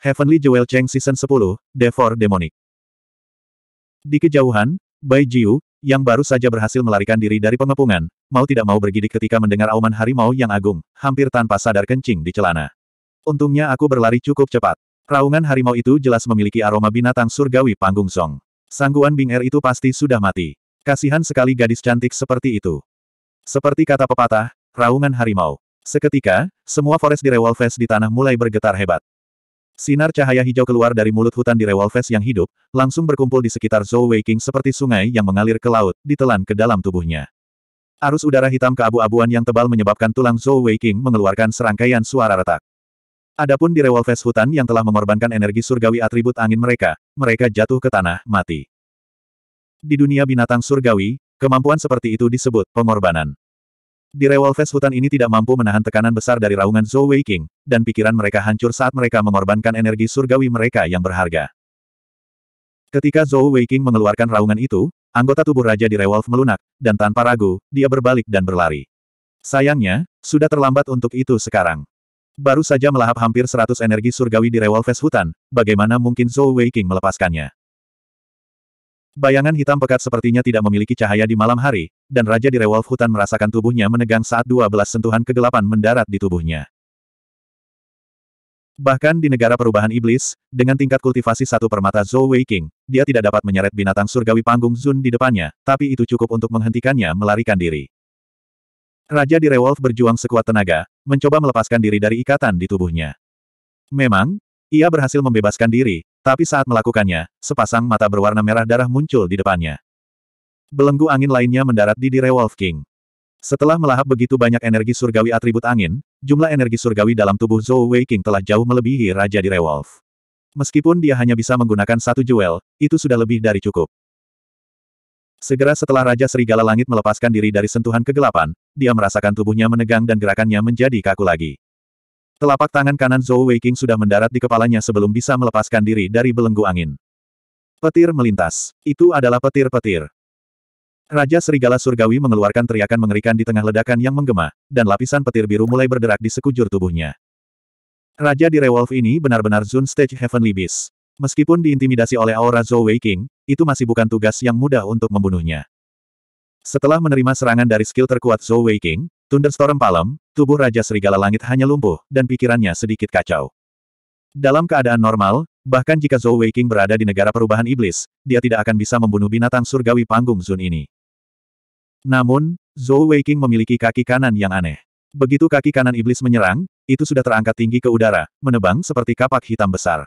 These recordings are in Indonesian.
Heavenly Jewel Cheng Season 10, Devor Demonic. Di kejauhan, Bai Jiu, yang baru saja berhasil melarikan diri dari pengepungan, mau tidak mau bergidik ketika mendengar auman harimau yang agung, hampir tanpa sadar kencing di celana. Untungnya aku berlari cukup cepat. Raungan harimau itu jelas memiliki aroma binatang surgawi panggung song. Sangguan Bing Er itu pasti sudah mati. Kasihan sekali gadis cantik seperti itu. Seperti kata pepatah, raungan harimau. Seketika, semua forest di Revolves di tanah mulai bergetar hebat. Sinar cahaya hijau keluar dari mulut hutan di Revolves yang hidup, langsung berkumpul di sekitar Zhou Weiqing seperti sungai yang mengalir ke laut, ditelan ke dalam tubuhnya. Arus udara hitam keabu-abuan yang tebal menyebabkan tulang Zhou Weiqing mengeluarkan serangkaian suara retak. Adapun di Revolves hutan yang telah mengorbankan energi surgawi atribut angin mereka, mereka jatuh ke tanah, mati. Di dunia binatang surgawi, kemampuan seperti itu disebut pengorbanan. Di Rewolves hutan ini tidak mampu menahan tekanan besar dari raungan Zhou Weiqing, dan pikiran mereka hancur saat mereka mengorbankan energi surgawi mereka yang berharga. Ketika Zhou Weiqing mengeluarkan raungan itu, anggota tubuh Raja di Rewolf melunak, dan tanpa ragu, dia berbalik dan berlari. Sayangnya, sudah terlambat untuk itu sekarang. Baru saja melahap hampir 100 energi surgawi di Rewolves hutan, bagaimana mungkin Zhou Weiqing melepaskannya? Bayangan hitam pekat sepertinya tidak memiliki cahaya di malam hari, dan Raja di Rewolf Hutan merasakan tubuhnya menegang saat dua belas sentuhan kegelapan mendarat di tubuhnya. Bahkan di negara perubahan iblis, dengan tingkat kultivasi satu permata Zhou Wei King, dia tidak dapat menyeret binatang surgawi panggung Zun di depannya, tapi itu cukup untuk menghentikannya melarikan diri. Raja di Rewolf berjuang sekuat tenaga, mencoba melepaskan diri dari ikatan di tubuhnya. Memang, ia berhasil membebaskan diri, tapi saat melakukannya, sepasang mata berwarna merah darah muncul di depannya. Belenggu angin lainnya mendarat di dire Wolf King. Setelah melahap begitu banyak energi surgawi atribut angin, jumlah energi surgawi dalam tubuh Zhou Wei King telah jauh melebihi Raja Dire Wolf. Meskipun dia hanya bisa menggunakan satu jewel, itu sudah lebih dari cukup. Segera setelah Raja Serigala Langit melepaskan diri dari sentuhan kegelapan, dia merasakan tubuhnya menegang dan gerakannya menjadi kaku lagi. Telapak tangan kanan Zhou Weiqing sudah mendarat di kepalanya sebelum bisa melepaskan diri dari belenggu angin. Petir melintas. Itu adalah petir-petir. Raja Serigala Surgawi mengeluarkan teriakan mengerikan di tengah ledakan yang menggema, dan lapisan petir biru mulai berderak di sekujur tubuhnya. Raja di Rewolf ini benar-benar Zun Stage Heavenly Beast. Meskipun diintimidasi oleh aura Zhou Weiqing, itu masih bukan tugas yang mudah untuk membunuhnya. Setelah menerima serangan dari skill terkuat Zhou Weiqing, Thunderstorm Palem, tubuh Raja Serigala Langit hanya lumpuh, dan pikirannya sedikit kacau. Dalam keadaan normal, bahkan jika Zhou Weiqing berada di negara perubahan iblis, dia tidak akan bisa membunuh binatang surgawi panggung Zun ini. Namun, Zhou Weiqing memiliki kaki kanan yang aneh. Begitu kaki kanan iblis menyerang, itu sudah terangkat tinggi ke udara, menebang seperti kapak hitam besar.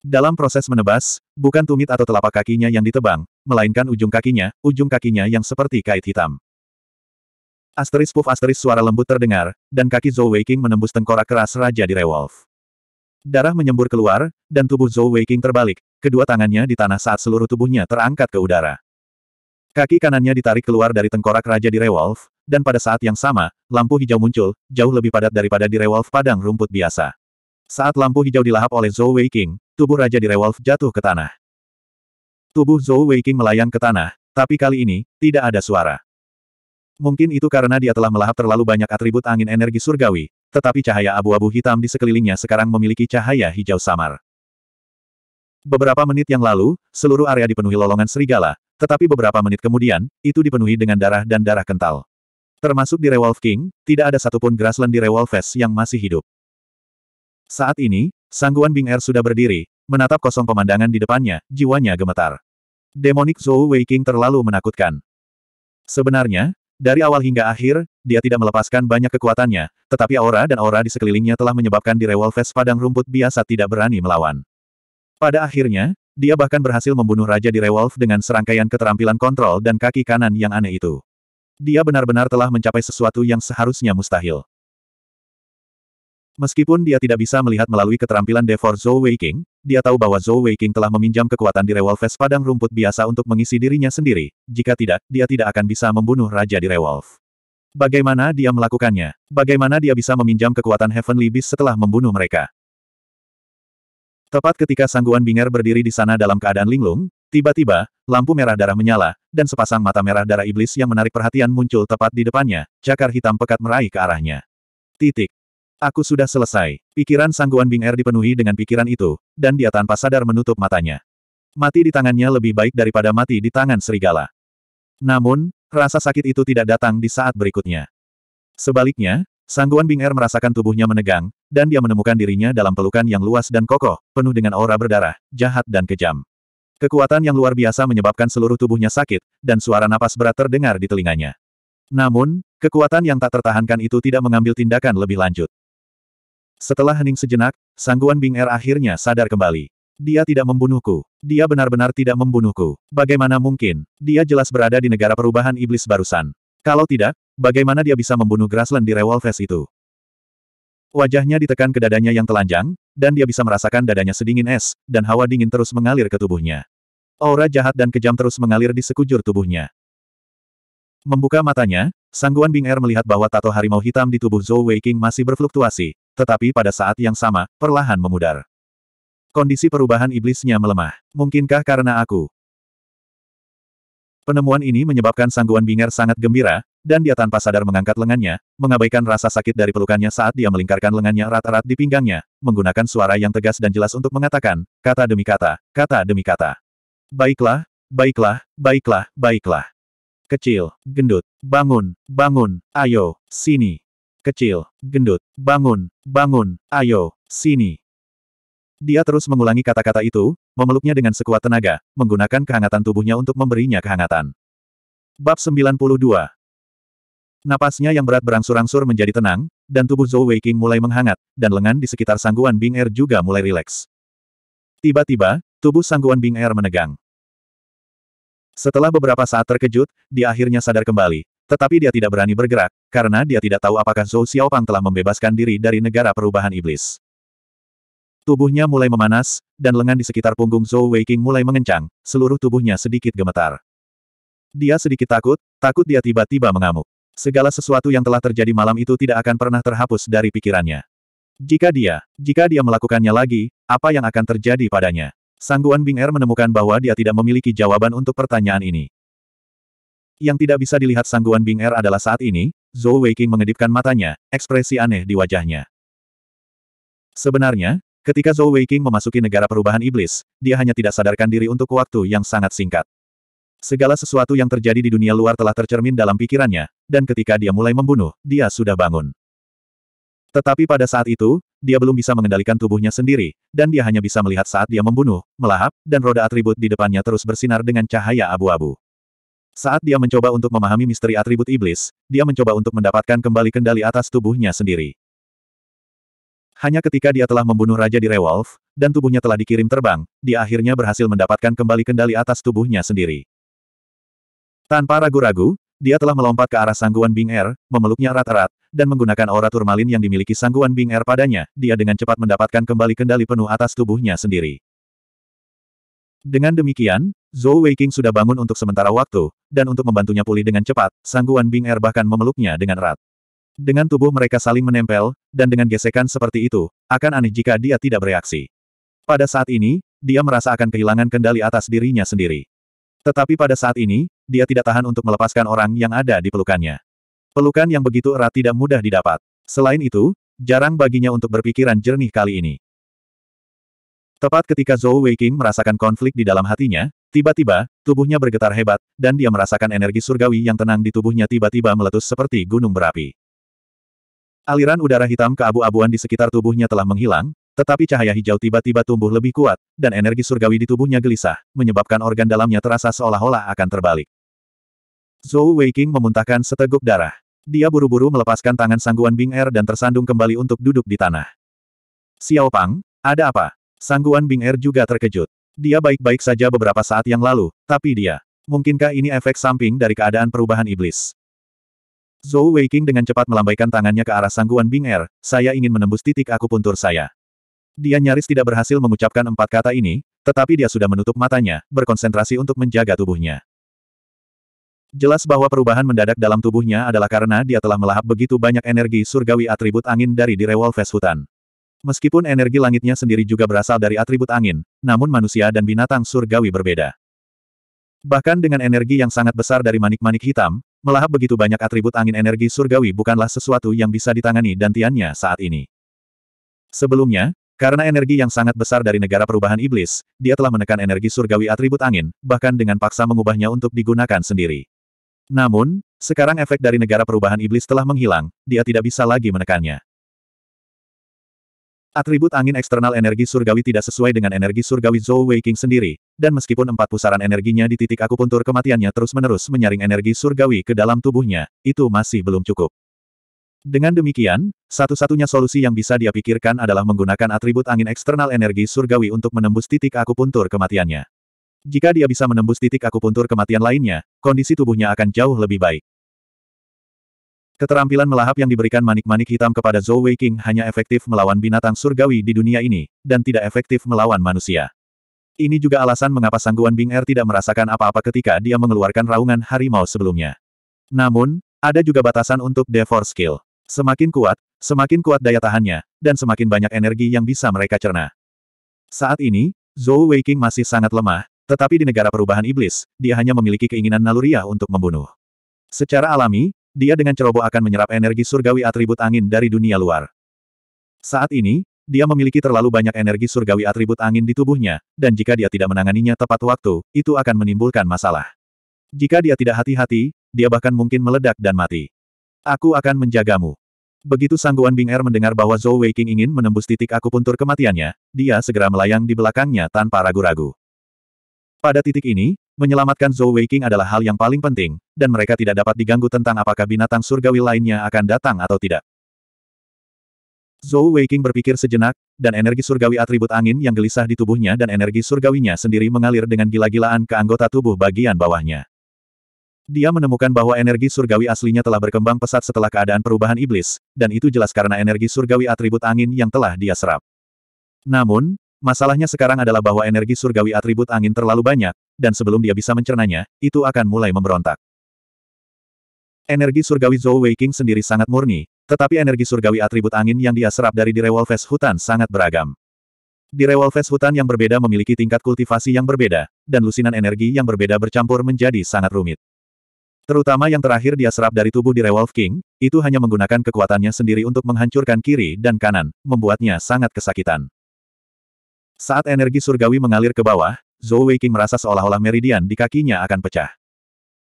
Dalam proses menebas, bukan tumit atau telapak kakinya yang ditebang, melainkan ujung kakinya, ujung kakinya yang seperti kait hitam. Asteris puff asteris suara lembut terdengar, dan kaki Zhou Weiking menembus tengkorak keras Raja di Rewolf. Darah menyembur keluar, dan tubuh Zhou Weiking terbalik, kedua tangannya di tanah saat seluruh tubuhnya terangkat ke udara. Kaki kanannya ditarik keluar dari tengkorak Raja di Rewolf, dan pada saat yang sama, lampu hijau muncul, jauh lebih padat daripada di Rewolf padang rumput biasa. Saat lampu hijau dilahap oleh Zhou Weiking, tubuh Raja di Rewolf jatuh ke tanah. Tubuh Zhou Weiking melayang ke tanah, tapi kali ini, tidak ada suara. Mungkin itu karena dia telah melahap terlalu banyak atribut angin energi surgawi, tetapi cahaya abu-abu hitam di sekelilingnya sekarang memiliki cahaya hijau samar. Beberapa menit yang lalu, seluruh area dipenuhi lolongan serigala, tetapi beberapa menit kemudian, itu dipenuhi dengan darah dan darah kental. Termasuk di Rewolf King, tidak ada satupun grassland di Rewolfest yang masih hidup. Saat ini, Sangguan Bing Er sudah berdiri, menatap kosong pemandangan di depannya, jiwanya gemetar. Demonic Zhou Wei King terlalu menakutkan. Sebenarnya, dari awal hingga akhir, dia tidak melepaskan banyak kekuatannya, tetapi aura dan aura di sekelilingnya telah menyebabkan di Revolves padang rumput biasa tidak berani melawan. Pada akhirnya, dia bahkan berhasil membunuh Raja di Revolve dengan serangkaian keterampilan kontrol dan kaki kanan yang aneh itu. Dia benar-benar telah mencapai sesuatu yang seharusnya mustahil. Meskipun dia tidak bisa melihat melalui keterampilan Devor Zhou Weiqing, dia tahu bahwa Zhou King telah meminjam kekuatan di Rewolf padang rumput biasa untuk mengisi dirinya sendiri, jika tidak, dia tidak akan bisa membunuh Raja di Rewolf. Bagaimana dia melakukannya? Bagaimana dia bisa meminjam kekuatan Heavenly Beast setelah membunuh mereka? Tepat ketika Sangguan Binger berdiri di sana dalam keadaan linglung, tiba-tiba, lampu merah darah menyala, dan sepasang mata merah darah iblis yang menarik perhatian muncul tepat di depannya, cakar hitam pekat meraih ke arahnya. Titik. Aku sudah selesai. Pikiran sangguan Bing Er dipenuhi dengan pikiran itu, dan dia tanpa sadar menutup matanya. Mati di tangannya lebih baik daripada mati di tangan serigala. Namun, rasa sakit itu tidak datang di saat berikutnya. Sebaliknya, sangguan Bing Er merasakan tubuhnya menegang, dan dia menemukan dirinya dalam pelukan yang luas dan kokoh, penuh dengan aura berdarah, jahat dan kejam. Kekuatan yang luar biasa menyebabkan seluruh tubuhnya sakit, dan suara napas berat terdengar di telinganya. Namun, kekuatan yang tak tertahankan itu tidak mengambil tindakan lebih lanjut. Setelah hening sejenak, Sangguan Bing Er akhirnya sadar kembali. Dia tidak membunuhku. Dia benar-benar tidak membunuhku. Bagaimana mungkin? Dia jelas berada di negara perubahan iblis barusan. Kalau tidak, bagaimana dia bisa membunuh Grassland di Revolves itu? Wajahnya ditekan ke dadanya yang telanjang, dan dia bisa merasakan dadanya sedingin es, dan hawa dingin terus mengalir ke tubuhnya. Aura jahat dan kejam terus mengalir di sekujur tubuhnya. Membuka matanya, Sangguan Bing Er melihat bahwa tato harimau hitam di tubuh Zhou Weiqing masih berfluktuasi, tetapi pada saat yang sama, perlahan memudar. Kondisi perubahan iblisnya melemah. Mungkinkah karena aku? Penemuan ini menyebabkan Sangguan Binger sangat gembira, dan dia tanpa sadar mengangkat lengannya, mengabaikan rasa sakit dari pelukannya saat dia melingkarkan lengannya erat-erat di pinggangnya, menggunakan suara yang tegas dan jelas untuk mengatakan, kata demi kata, kata demi kata. Baiklah, baiklah, baiklah, baiklah. Kecil, gendut, bangun, bangun, ayo, sini. Kecil, gendut, bangun, bangun, ayo, sini. Dia terus mengulangi kata-kata itu, memeluknya dengan sekuat tenaga, menggunakan kehangatan tubuhnya untuk memberinya kehangatan. Bab 92 Napasnya yang berat berangsur-angsur menjadi tenang, dan tubuh Zhou Weiqing mulai menghangat, dan lengan di sekitar sangguan Bing Er juga mulai rileks. Tiba-tiba, tubuh sangguan Bing Er menegang. Setelah beberapa saat terkejut, dia akhirnya sadar kembali. Tetapi dia tidak berani bergerak, karena dia tidak tahu apakah Zhou Xiaopang telah membebaskan diri dari negara perubahan iblis. Tubuhnya mulai memanas, dan lengan di sekitar punggung Zhou Weiqing mulai mengencang, seluruh tubuhnya sedikit gemetar. Dia sedikit takut, takut dia tiba-tiba mengamuk. Segala sesuatu yang telah terjadi malam itu tidak akan pernah terhapus dari pikirannya. Jika dia, jika dia melakukannya lagi, apa yang akan terjadi padanya? Sangguan Bing Er menemukan bahwa dia tidak memiliki jawaban untuk pertanyaan ini. Yang tidak bisa dilihat Sangguan Bing Er adalah saat ini, Zhou Weiqing mengedipkan matanya, ekspresi aneh di wajahnya. Sebenarnya, ketika Zhou Weiqing memasuki negara perubahan iblis, dia hanya tidak sadarkan diri untuk waktu yang sangat singkat. Segala sesuatu yang terjadi di dunia luar telah tercermin dalam pikirannya, dan ketika dia mulai membunuh, dia sudah bangun. Tetapi pada saat itu, dia belum bisa mengendalikan tubuhnya sendiri, dan dia hanya bisa melihat saat dia membunuh, melahap, dan roda atribut di depannya terus bersinar dengan cahaya abu-abu. Saat dia mencoba untuk memahami misteri atribut iblis, dia mencoba untuk mendapatkan kembali kendali atas tubuhnya sendiri. Hanya ketika dia telah membunuh Raja di Rewolf, dan tubuhnya telah dikirim terbang, dia akhirnya berhasil mendapatkan kembali kendali atas tubuhnya sendiri. Tanpa ragu-ragu, dia telah melompat ke arah sangguan Bing Er, memeluknya rata-rat, dan menggunakan aura turmalin yang dimiliki sangguan Bing Er padanya, dia dengan cepat mendapatkan kembali kendali penuh atas tubuhnya sendiri. Dengan demikian, Zhou Weiqing sudah bangun untuk sementara waktu, dan untuk membantunya pulih dengan cepat, sangguan Bing Er bahkan memeluknya dengan erat. Dengan tubuh mereka saling menempel, dan dengan gesekan seperti itu, akan aneh jika dia tidak bereaksi. Pada saat ini, dia merasa akan kehilangan kendali atas dirinya sendiri. Tetapi pada saat ini, dia tidak tahan untuk melepaskan orang yang ada di pelukannya. Pelukan yang begitu erat tidak mudah didapat. Selain itu, jarang baginya untuk berpikiran jernih kali ini. Tepat ketika Zhou Weiqing merasakan konflik di dalam hatinya, tiba-tiba, tubuhnya bergetar hebat, dan dia merasakan energi surgawi yang tenang di tubuhnya tiba-tiba meletus seperti gunung berapi. Aliran udara hitam keabu-abuan di sekitar tubuhnya telah menghilang, tetapi cahaya hijau tiba-tiba tumbuh lebih kuat, dan energi surgawi di tubuhnya gelisah, menyebabkan organ dalamnya terasa seolah-olah akan terbalik. Zhou Weiqing memuntahkan seteguk darah. Dia buru-buru melepaskan tangan Sangguan Bing Er dan tersandung kembali untuk duduk di tanah. Xiao Pang, ada apa? Sangguan Bing Er juga terkejut. Dia baik-baik saja beberapa saat yang lalu, tapi dia. Mungkinkah ini efek samping dari keadaan perubahan iblis? Zhou Weiqing dengan cepat melambaikan tangannya ke arah Sangguan Bing Er, saya ingin menembus titik aku puntur saya. Dia nyaris tidak berhasil mengucapkan empat kata ini, tetapi dia sudah menutup matanya, berkonsentrasi untuk menjaga tubuhnya. Jelas bahwa perubahan mendadak dalam tubuhnya adalah karena dia telah melahap begitu banyak energi surgawi atribut angin dari di Revolves hutan. Meskipun energi langitnya sendiri juga berasal dari atribut angin, namun manusia dan binatang surgawi berbeda. Bahkan dengan energi yang sangat besar dari manik-manik hitam, melahap begitu banyak atribut angin energi surgawi bukanlah sesuatu yang bisa ditangani dantiannya saat ini. Sebelumnya, karena energi yang sangat besar dari negara perubahan iblis, dia telah menekan energi surgawi atribut angin, bahkan dengan paksa mengubahnya untuk digunakan sendiri. Namun, sekarang efek dari negara perubahan iblis telah menghilang, dia tidak bisa lagi menekannya. Atribut angin eksternal energi surgawi tidak sesuai dengan energi surgawi Zhou Weiqing sendiri, dan meskipun empat pusaran energinya di titik akupuntur kematiannya terus-menerus menyaring energi surgawi ke dalam tubuhnya, itu masih belum cukup. Dengan demikian, satu-satunya solusi yang bisa dia pikirkan adalah menggunakan atribut angin eksternal energi surgawi untuk menembus titik akupuntur kematiannya. Jika dia bisa menembus titik akupuntur kematian lainnya, kondisi tubuhnya akan jauh lebih baik. Keterampilan melahap yang diberikan manik-manik hitam kepada Zhou Weiqing hanya efektif melawan binatang surgawi di dunia ini, dan tidak efektif melawan manusia. Ini juga alasan mengapa sangguan Bing Er tidak merasakan apa-apa ketika dia mengeluarkan raungan harimau sebelumnya. Namun, ada juga batasan untuk Devor Skill. Semakin kuat, semakin kuat daya tahannya, dan semakin banyak energi yang bisa mereka cerna. Saat ini, Zhou Weiqing masih sangat lemah, tetapi di negara perubahan iblis, dia hanya memiliki keinginan naluriah untuk membunuh. Secara alami, dia dengan ceroboh akan menyerap energi surgawi atribut angin dari dunia luar. Saat ini, dia memiliki terlalu banyak energi surgawi atribut angin di tubuhnya, dan jika dia tidak menanganinya tepat waktu, itu akan menimbulkan masalah. Jika dia tidak hati-hati, dia bahkan mungkin meledak dan mati. Aku akan menjagamu. Begitu Sangguan Bing Er mendengar bahwa Zhou Weiking ingin menembus titik akupuntur kematiannya, dia segera melayang di belakangnya tanpa ragu-ragu. Pada titik ini, menyelamatkan Zhou Weiqing adalah hal yang paling penting, dan mereka tidak dapat diganggu tentang apakah binatang surgawi lainnya akan datang atau tidak. Zhou Weiqing berpikir sejenak, dan energi surgawi atribut angin yang gelisah di tubuhnya dan energi surgawinya sendiri mengalir dengan gila-gilaan ke anggota tubuh bagian bawahnya. Dia menemukan bahwa energi surgawi aslinya telah berkembang pesat setelah keadaan perubahan iblis, dan itu jelas karena energi surgawi atribut angin yang telah dia serap. Namun, Masalahnya sekarang adalah bahwa energi surgawi atribut angin terlalu banyak, dan sebelum dia bisa mencernanya, itu akan mulai memberontak. Energi surgawi Zhou Weiqing sendiri sangat murni, tetapi energi surgawi atribut angin yang dia serap dari direwolves hutan sangat beragam. Direwolves hutan yang berbeda memiliki tingkat kultivasi yang berbeda, dan lusinan energi yang berbeda bercampur menjadi sangat rumit. Terutama yang terakhir dia serap dari tubuh direwolf King, itu hanya menggunakan kekuatannya sendiri untuk menghancurkan kiri dan kanan, membuatnya sangat kesakitan. Saat energi surgawi mengalir ke bawah, Zhou Weiqing merasa seolah-olah meridian di kakinya akan pecah.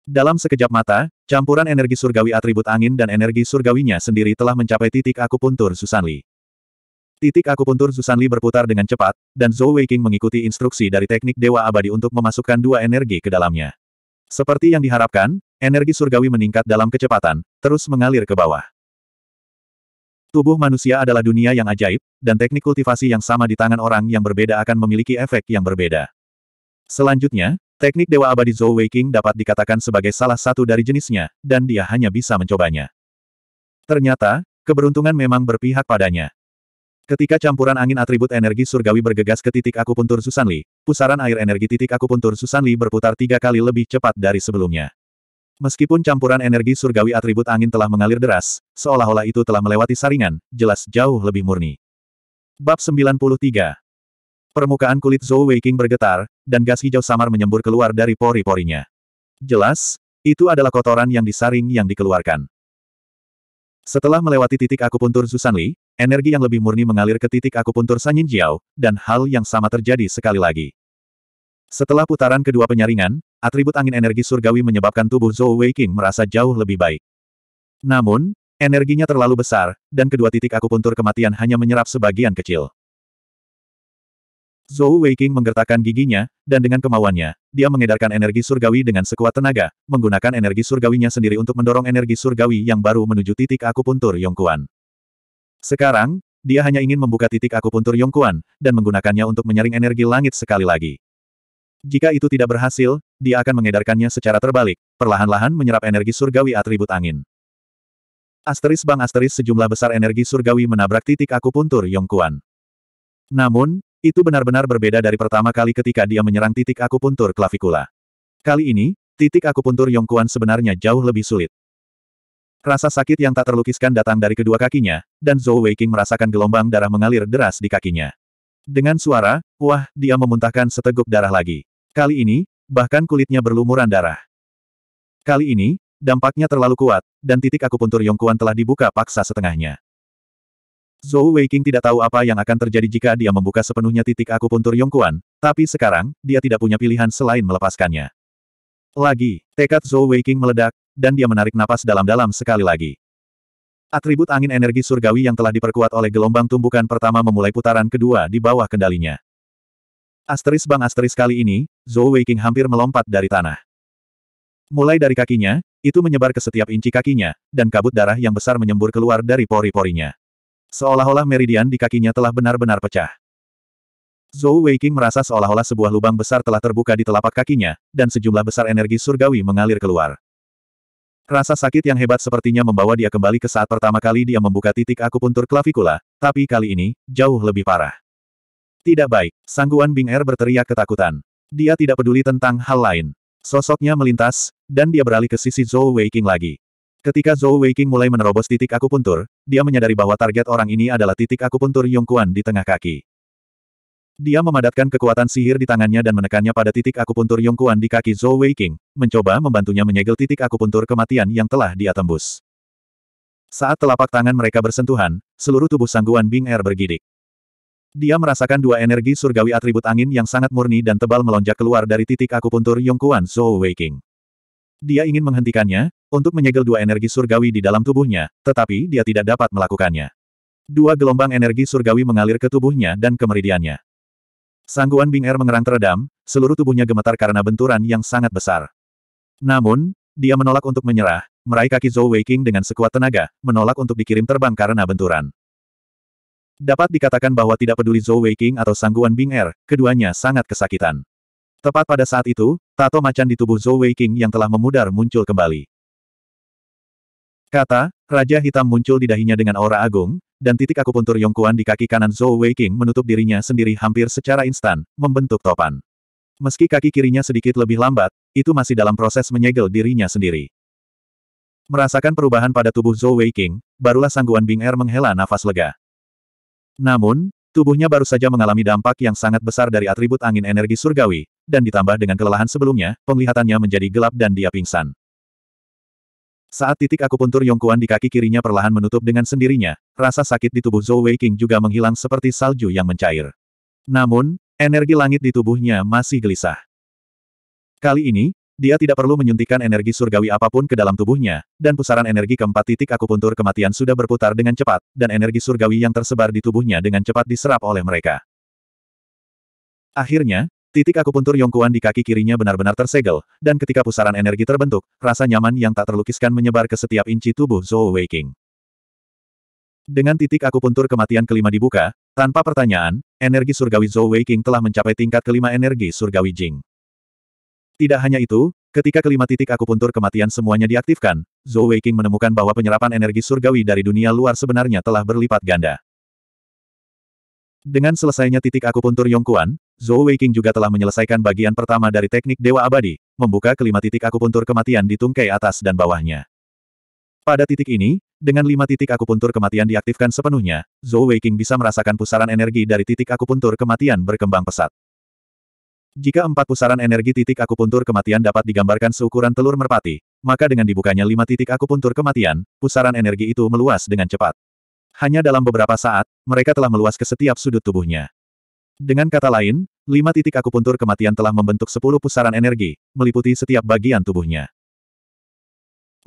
Dalam sekejap mata, campuran energi surgawi atribut angin dan energi surgawinya sendiri telah mencapai titik akupuntur Susanli. Titik akupuntur Susanli berputar dengan cepat, dan Zhou Weiqing mengikuti instruksi dari teknik Dewa Abadi untuk memasukkan dua energi ke dalamnya. Seperti yang diharapkan, energi surgawi meningkat dalam kecepatan, terus mengalir ke bawah. Tubuh manusia adalah dunia yang ajaib, dan teknik kultivasi yang sama di tangan orang yang berbeda akan memiliki efek yang berbeda. Selanjutnya, teknik Dewa Abadi Zhou Weiqing dapat dikatakan sebagai salah satu dari jenisnya, dan dia hanya bisa mencobanya. Ternyata, keberuntungan memang berpihak padanya. Ketika campuran angin atribut energi surgawi bergegas ke titik akupuntur Susanli, pusaran air energi titik akupuntur Susanli berputar tiga kali lebih cepat dari sebelumnya. Meskipun campuran energi surgawi atribut angin telah mengalir deras, seolah-olah itu telah melewati saringan, jelas jauh lebih murni. Bab 93 Permukaan kulit Zhou Weiqing bergetar, dan gas hijau samar menyembur keluar dari pori-porinya. Jelas, itu adalah kotoran yang disaring yang dikeluarkan. Setelah melewati titik akupuntur Zusanli, energi yang lebih murni mengalir ke titik akupuntur Sanyin Jiao, dan hal yang sama terjadi sekali lagi. Setelah putaran kedua penyaringan, atribut angin energi surgawi menyebabkan tubuh Zhou Weiqing merasa jauh lebih baik. Namun, energinya terlalu besar, dan kedua titik akupuntur kematian hanya menyerap sebagian kecil. Zhou Weiqing menggertakkan giginya, dan dengan kemauannya, dia mengedarkan energi surgawi dengan sekuat tenaga, menggunakan energi surgawinya sendiri untuk mendorong energi surgawi yang baru menuju titik akupuntur Yongkuan. Sekarang, dia hanya ingin membuka titik akupuntur Yongkuan, dan menggunakannya untuk menyaring energi langit sekali lagi. Jika itu tidak berhasil, dia akan mengedarkannya secara terbalik, perlahan-lahan menyerap energi surgawi atribut angin. Asteris bang asteris sejumlah besar energi surgawi menabrak titik akupuntur Yongkuan. Namun, itu benar-benar berbeda dari pertama kali ketika dia menyerang titik akupuntur klavikula. Kali ini, titik akupuntur Yongkuan sebenarnya jauh lebih sulit. Rasa sakit yang tak terlukiskan datang dari kedua kakinya, dan Zhou Weiqing merasakan gelombang darah mengalir deras di kakinya. Dengan suara, wah, dia memuntahkan seteguk darah lagi. Kali ini, bahkan kulitnya berlumuran darah. Kali ini, dampaknya terlalu kuat, dan titik akupuntur Yongkuan telah dibuka paksa setengahnya. Zhou Weiqing tidak tahu apa yang akan terjadi jika dia membuka sepenuhnya titik akupuntur Yongkuan, tapi sekarang, dia tidak punya pilihan selain melepaskannya. Lagi, tekad Zhou Weiqing meledak, dan dia menarik napas dalam-dalam sekali lagi. Atribut angin energi surgawi yang telah diperkuat oleh gelombang tumbukan pertama memulai putaran kedua di bawah kendalinya. Asteris bang asteris kali ini, Zhou Weiqing hampir melompat dari tanah. Mulai dari kakinya, itu menyebar ke setiap inci kakinya, dan kabut darah yang besar menyembur keluar dari pori-porinya. Seolah-olah meridian di kakinya telah benar-benar pecah. Zhou Weiqing merasa seolah-olah sebuah lubang besar telah terbuka di telapak kakinya, dan sejumlah besar energi surgawi mengalir keluar. Rasa sakit yang hebat sepertinya membawa dia kembali ke saat pertama kali dia membuka titik akupuntur klavikula, tapi kali ini, jauh lebih parah. Tidak baik, sangguan Bing Er berteriak ketakutan. Dia tidak peduli tentang hal lain. Sosoknya melintas, dan dia beralih ke sisi Zhou Weiqing lagi. Ketika Zhou Weiqing mulai menerobos titik akupuntur, dia menyadari bahwa target orang ini adalah titik akupuntur Yongkuan di tengah kaki. Dia memadatkan kekuatan sihir di tangannya dan menekannya pada titik akupuntur Yongkuan di kaki Zhou Weiqing, mencoba membantunya menyegel titik akupuntur kematian yang telah dia tembus. Saat telapak tangan mereka bersentuhan, seluruh tubuh sangguan Bing Er bergidik. Dia merasakan dua energi surgawi atribut angin yang sangat murni dan tebal melonjak keluar dari titik akupuntur Yongkuan Zhou Weiking. Dia ingin menghentikannya, untuk menyegel dua energi surgawi di dalam tubuhnya, tetapi dia tidak dapat melakukannya. Dua gelombang energi surgawi mengalir ke tubuhnya dan ke Sangguan Bing Er mengerang teredam, seluruh tubuhnya gemetar karena benturan yang sangat besar. Namun, dia menolak untuk menyerah, meraih kaki Zhou Weiking dengan sekuat tenaga, menolak untuk dikirim terbang karena benturan. Dapat dikatakan bahwa tidak peduli Zhou Weiqing atau sangguan Bing Er, keduanya sangat kesakitan. Tepat pada saat itu, tato macan di tubuh Zhou Weiqing yang telah memudar muncul kembali. Kata, Raja Hitam muncul di dahinya dengan aura agung, dan titik akupuntur Yongkuan di kaki kanan Zhou Weiqing menutup dirinya sendiri hampir secara instan, membentuk topan. Meski kaki kirinya sedikit lebih lambat, itu masih dalam proses menyegel dirinya sendiri. Merasakan perubahan pada tubuh Zhou Weiqing, barulah sangguan Bing Er menghela nafas lega. Namun, tubuhnya baru saja mengalami dampak yang sangat besar dari atribut angin energi surgawi, dan ditambah dengan kelelahan sebelumnya, penglihatannya menjadi gelap dan dia pingsan. Saat titik akupuntur Yongkuan di kaki kirinya perlahan menutup dengan sendirinya, rasa sakit di tubuh Zhou Weiqing juga menghilang seperti salju yang mencair. Namun, energi langit di tubuhnya masih gelisah. Kali ini, dia tidak perlu menyuntikkan energi surgawi apapun ke dalam tubuhnya, dan pusaran energi keempat titik akupuntur kematian sudah berputar dengan cepat, dan energi surgawi yang tersebar di tubuhnya dengan cepat diserap oleh mereka. Akhirnya, titik akupuntur Yongkuan di kaki kirinya benar-benar tersegel, dan ketika pusaran energi terbentuk, rasa nyaman yang tak terlukiskan menyebar ke setiap inci tubuh Zhou Weiqing. Dengan titik akupuntur kematian kelima dibuka, tanpa pertanyaan, energi surgawi Zhou Weiqing telah mencapai tingkat kelima energi surgawi Jing. Tidak hanya itu, ketika kelima titik akupuntur kematian semuanya diaktifkan, Zhou Weiqing menemukan bahwa penyerapan energi surgawi dari dunia luar sebenarnya telah berlipat ganda. Dengan selesainya titik akupuntur Yongkuan, Zhou Weiqing juga telah menyelesaikan bagian pertama dari teknik Dewa Abadi, membuka kelima titik akupuntur kematian di tungkai atas dan bawahnya. Pada titik ini, dengan lima titik akupuntur kematian diaktifkan sepenuhnya, Zhou Weiqing bisa merasakan pusaran energi dari titik akupuntur kematian berkembang pesat. Jika empat pusaran energi titik akupuntur kematian dapat digambarkan seukuran telur merpati, maka dengan dibukanya lima titik akupuntur kematian, pusaran energi itu meluas dengan cepat. Hanya dalam beberapa saat, mereka telah meluas ke setiap sudut tubuhnya. Dengan kata lain, lima titik akupuntur kematian telah membentuk sepuluh pusaran energi, meliputi setiap bagian tubuhnya.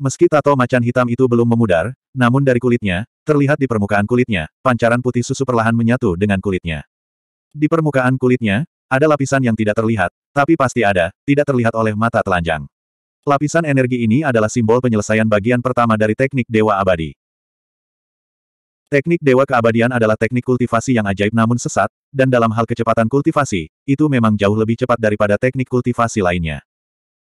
Meski tato macan hitam itu belum memudar, namun dari kulitnya, terlihat di permukaan kulitnya, pancaran putih susu perlahan menyatu dengan kulitnya. Di permukaan kulitnya, ada lapisan yang tidak terlihat, tapi pasti ada, tidak terlihat oleh mata telanjang. Lapisan energi ini adalah simbol penyelesaian bagian pertama dari teknik Dewa Abadi. Teknik Dewa Keabadian adalah teknik kultivasi yang ajaib namun sesat, dan dalam hal kecepatan kultivasi, itu memang jauh lebih cepat daripada teknik kultivasi lainnya.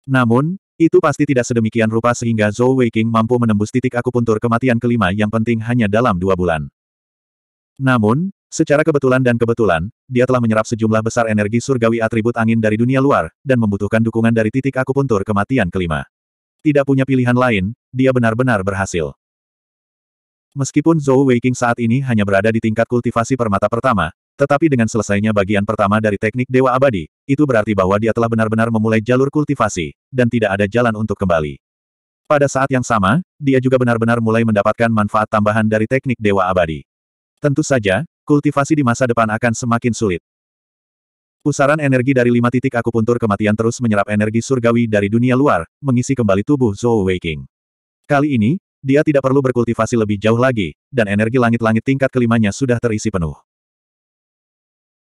Namun, itu pasti tidak sedemikian rupa sehingga Zhou Weiking mampu menembus titik akupuntur kematian kelima yang penting hanya dalam dua bulan. Namun, Secara kebetulan dan kebetulan, dia telah menyerap sejumlah besar energi surgawi atribut angin dari dunia luar, dan membutuhkan dukungan dari titik akupuntur kematian kelima. Tidak punya pilihan lain, dia benar-benar berhasil. Meskipun Zhou Weiqing saat ini hanya berada di tingkat kultivasi permata pertama, tetapi dengan selesainya bagian pertama dari teknik Dewa Abadi, itu berarti bahwa dia telah benar-benar memulai jalur kultivasi, dan tidak ada jalan untuk kembali. Pada saat yang sama, dia juga benar-benar mulai mendapatkan manfaat tambahan dari teknik Dewa Abadi. Tentu saja, kultivasi di masa depan akan semakin sulit. Pusaran energi dari lima titik akupuntur kematian terus menyerap energi surgawi dari dunia luar, mengisi kembali tubuh Zhou Weiqing. Kali ini, dia tidak perlu berkultivasi lebih jauh lagi, dan energi langit-langit tingkat kelimanya sudah terisi penuh.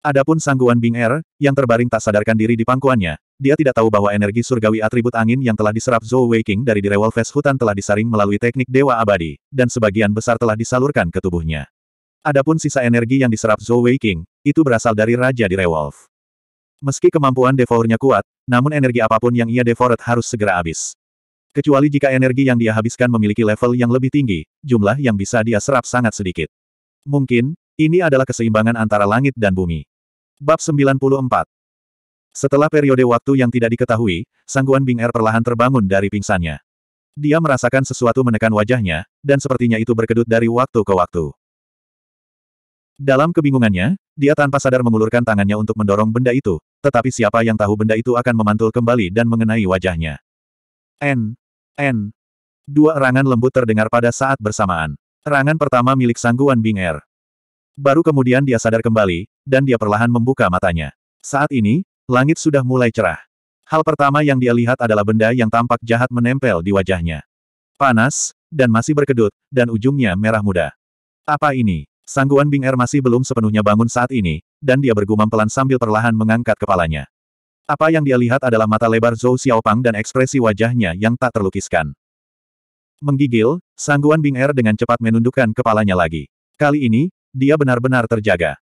Adapun sangguan Bing Er, yang terbaring tak sadarkan diri di pangkuannya, dia tidak tahu bahwa energi surgawi atribut angin yang telah diserap Zhou Weiqing dari direwolves hutan telah disaring melalui teknik Dewa Abadi, dan sebagian besar telah disalurkan ke tubuhnya. Adapun sisa energi yang diserap Zhou Wei King, itu berasal dari Raja di Rewolf. Meski kemampuan devournya kuat, namun energi apapun yang ia devoured harus segera habis. Kecuali jika energi yang dia habiskan memiliki level yang lebih tinggi, jumlah yang bisa dia serap sangat sedikit. Mungkin, ini adalah keseimbangan antara langit dan bumi. Bab 94 Setelah periode waktu yang tidak diketahui, sangguan Bing Er perlahan terbangun dari pingsannya. Dia merasakan sesuatu menekan wajahnya, dan sepertinya itu berkedut dari waktu ke waktu. Dalam kebingungannya, dia tanpa sadar mengulurkan tangannya untuk mendorong benda itu, tetapi siapa yang tahu benda itu akan memantul kembali dan mengenai wajahnya. N. N. Dua erangan lembut terdengar pada saat bersamaan. Erangan pertama milik sangguan Bing Er. Baru kemudian dia sadar kembali, dan dia perlahan membuka matanya. Saat ini, langit sudah mulai cerah. Hal pertama yang dia lihat adalah benda yang tampak jahat menempel di wajahnya. Panas, dan masih berkedut, dan ujungnya merah muda. Apa ini? Sangguan Bing Er masih belum sepenuhnya bangun saat ini, dan dia bergumam pelan sambil perlahan mengangkat kepalanya. Apa yang dia lihat adalah mata lebar Zhou Xiaopang dan ekspresi wajahnya yang tak terlukiskan. Menggigil, Sangguan Bing Er dengan cepat menundukkan kepalanya lagi. Kali ini, dia benar-benar terjaga.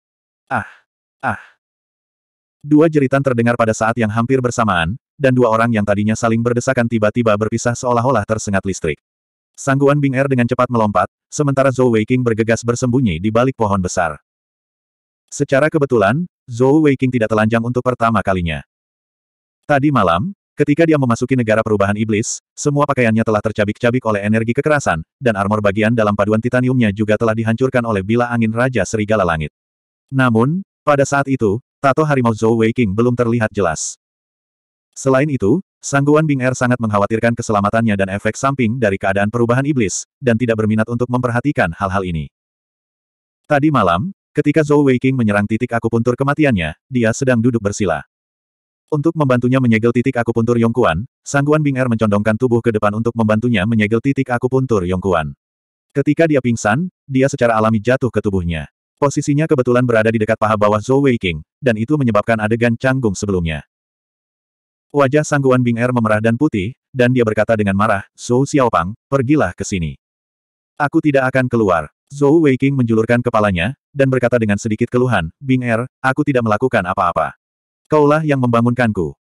Ah! Ah! Dua jeritan terdengar pada saat yang hampir bersamaan, dan dua orang yang tadinya saling berdesakan tiba-tiba berpisah seolah-olah tersengat listrik. Sangguan Bing Er dengan cepat melompat, sementara Zhou Weiking bergegas bersembunyi di balik pohon besar. Secara kebetulan, Zhou Weiking tidak telanjang untuk pertama kalinya. Tadi malam, ketika dia memasuki negara perubahan iblis, semua pakaiannya telah tercabik-cabik oleh energi kekerasan, dan armor bagian dalam paduan titaniumnya juga telah dihancurkan oleh bila angin Raja Serigala Langit. Namun, pada saat itu, tato harimau Zhou Weiking belum terlihat jelas. Selain itu, Sangguan Bing Er sangat mengkhawatirkan keselamatannya dan efek samping dari keadaan perubahan iblis, dan tidak berminat untuk memperhatikan hal-hal ini. Tadi malam, ketika Zhou Weiqing menyerang titik akupuntur kematiannya, dia sedang duduk bersila. Untuk membantunya menyegel titik akupuntur Yongkuan, Sangguan Bing Er mencondongkan tubuh ke depan untuk membantunya menyegel titik akupuntur Yongkuan. Ketika dia pingsan, dia secara alami jatuh ke tubuhnya. Posisinya kebetulan berada di dekat paha bawah Zhou Weiqing, dan itu menyebabkan adegan canggung sebelumnya. Wajah sangguan Bing Er memerah dan putih, dan dia berkata dengan marah, Zhou Xiaopang, pergilah ke sini. Aku tidak akan keluar. Zhou Weiqing menjulurkan kepalanya, dan berkata dengan sedikit keluhan, Bing Er, aku tidak melakukan apa-apa. Kaulah yang membangunkanku.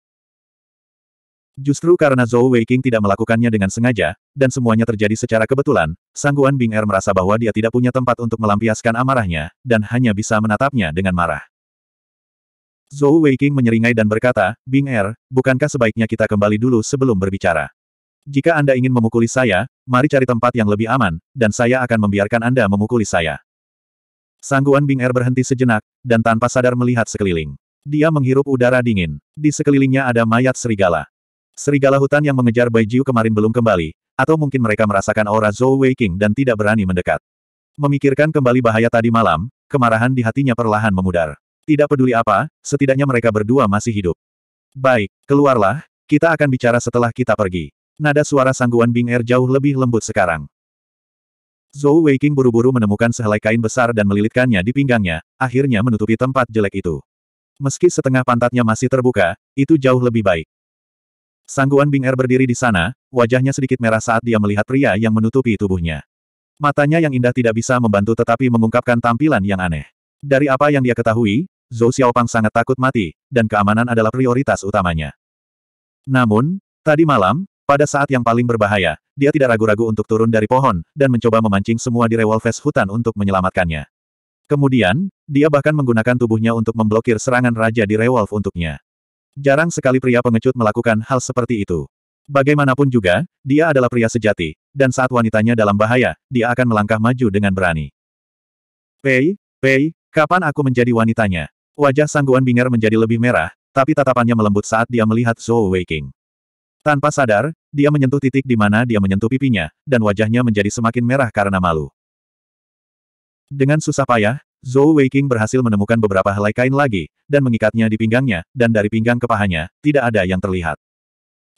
Justru karena Zhou Weiqing tidak melakukannya dengan sengaja, dan semuanya terjadi secara kebetulan, sangguan Bing Er merasa bahwa dia tidak punya tempat untuk melampiaskan amarahnya, dan hanya bisa menatapnya dengan marah. Zhou Weiqing menyeringai dan berkata, Bing Er, bukankah sebaiknya kita kembali dulu sebelum berbicara? Jika Anda ingin memukuli saya, mari cari tempat yang lebih aman, dan saya akan membiarkan Anda memukuli saya. Sangguan Bing Er berhenti sejenak, dan tanpa sadar melihat sekeliling. Dia menghirup udara dingin. Di sekelilingnya ada mayat serigala. Serigala hutan yang mengejar Bai Jiu kemarin belum kembali, atau mungkin mereka merasakan aura Zhou Weiqing dan tidak berani mendekat. Memikirkan kembali bahaya tadi malam, kemarahan di hatinya perlahan memudar. Tidak peduli apa, setidaknya mereka berdua masih hidup. Baik, keluarlah, kita akan bicara setelah kita pergi. Nada suara sangguan Bing Er jauh lebih lembut sekarang. Zhou Weiqing buru-buru menemukan sehelai kain besar dan melilitkannya di pinggangnya, akhirnya menutupi tempat jelek itu. Meski setengah pantatnya masih terbuka, itu jauh lebih baik. Sangguan Bing Er berdiri di sana, wajahnya sedikit merah saat dia melihat pria yang menutupi tubuhnya. Matanya yang indah tidak bisa membantu tetapi mengungkapkan tampilan yang aneh. Dari apa yang dia ketahui, Zhou Xiaopang sangat takut mati, dan keamanan adalah prioritas utamanya. Namun, tadi malam, pada saat yang paling berbahaya, dia tidak ragu-ragu untuk turun dari pohon, dan mencoba memancing semua di revolves hutan untuk menyelamatkannya. Kemudian, dia bahkan menggunakan tubuhnya untuk memblokir serangan Raja di revolve untuknya. Jarang sekali pria pengecut melakukan hal seperti itu. Bagaimanapun juga, dia adalah pria sejati, dan saat wanitanya dalam bahaya, dia akan melangkah maju dengan berani. Pei, Pei, kapan aku menjadi wanitanya? Wajah Sangguan Binger menjadi lebih merah, tapi tatapannya melembut saat dia melihat Zhou Weiqing. Tanpa sadar, dia menyentuh titik di mana dia menyentuh pipinya, dan wajahnya menjadi semakin merah karena malu. Dengan susah payah, Zhou Weiqing berhasil menemukan beberapa helai kain lagi, dan mengikatnya di pinggangnya, dan dari pinggang ke pahanya, tidak ada yang terlihat.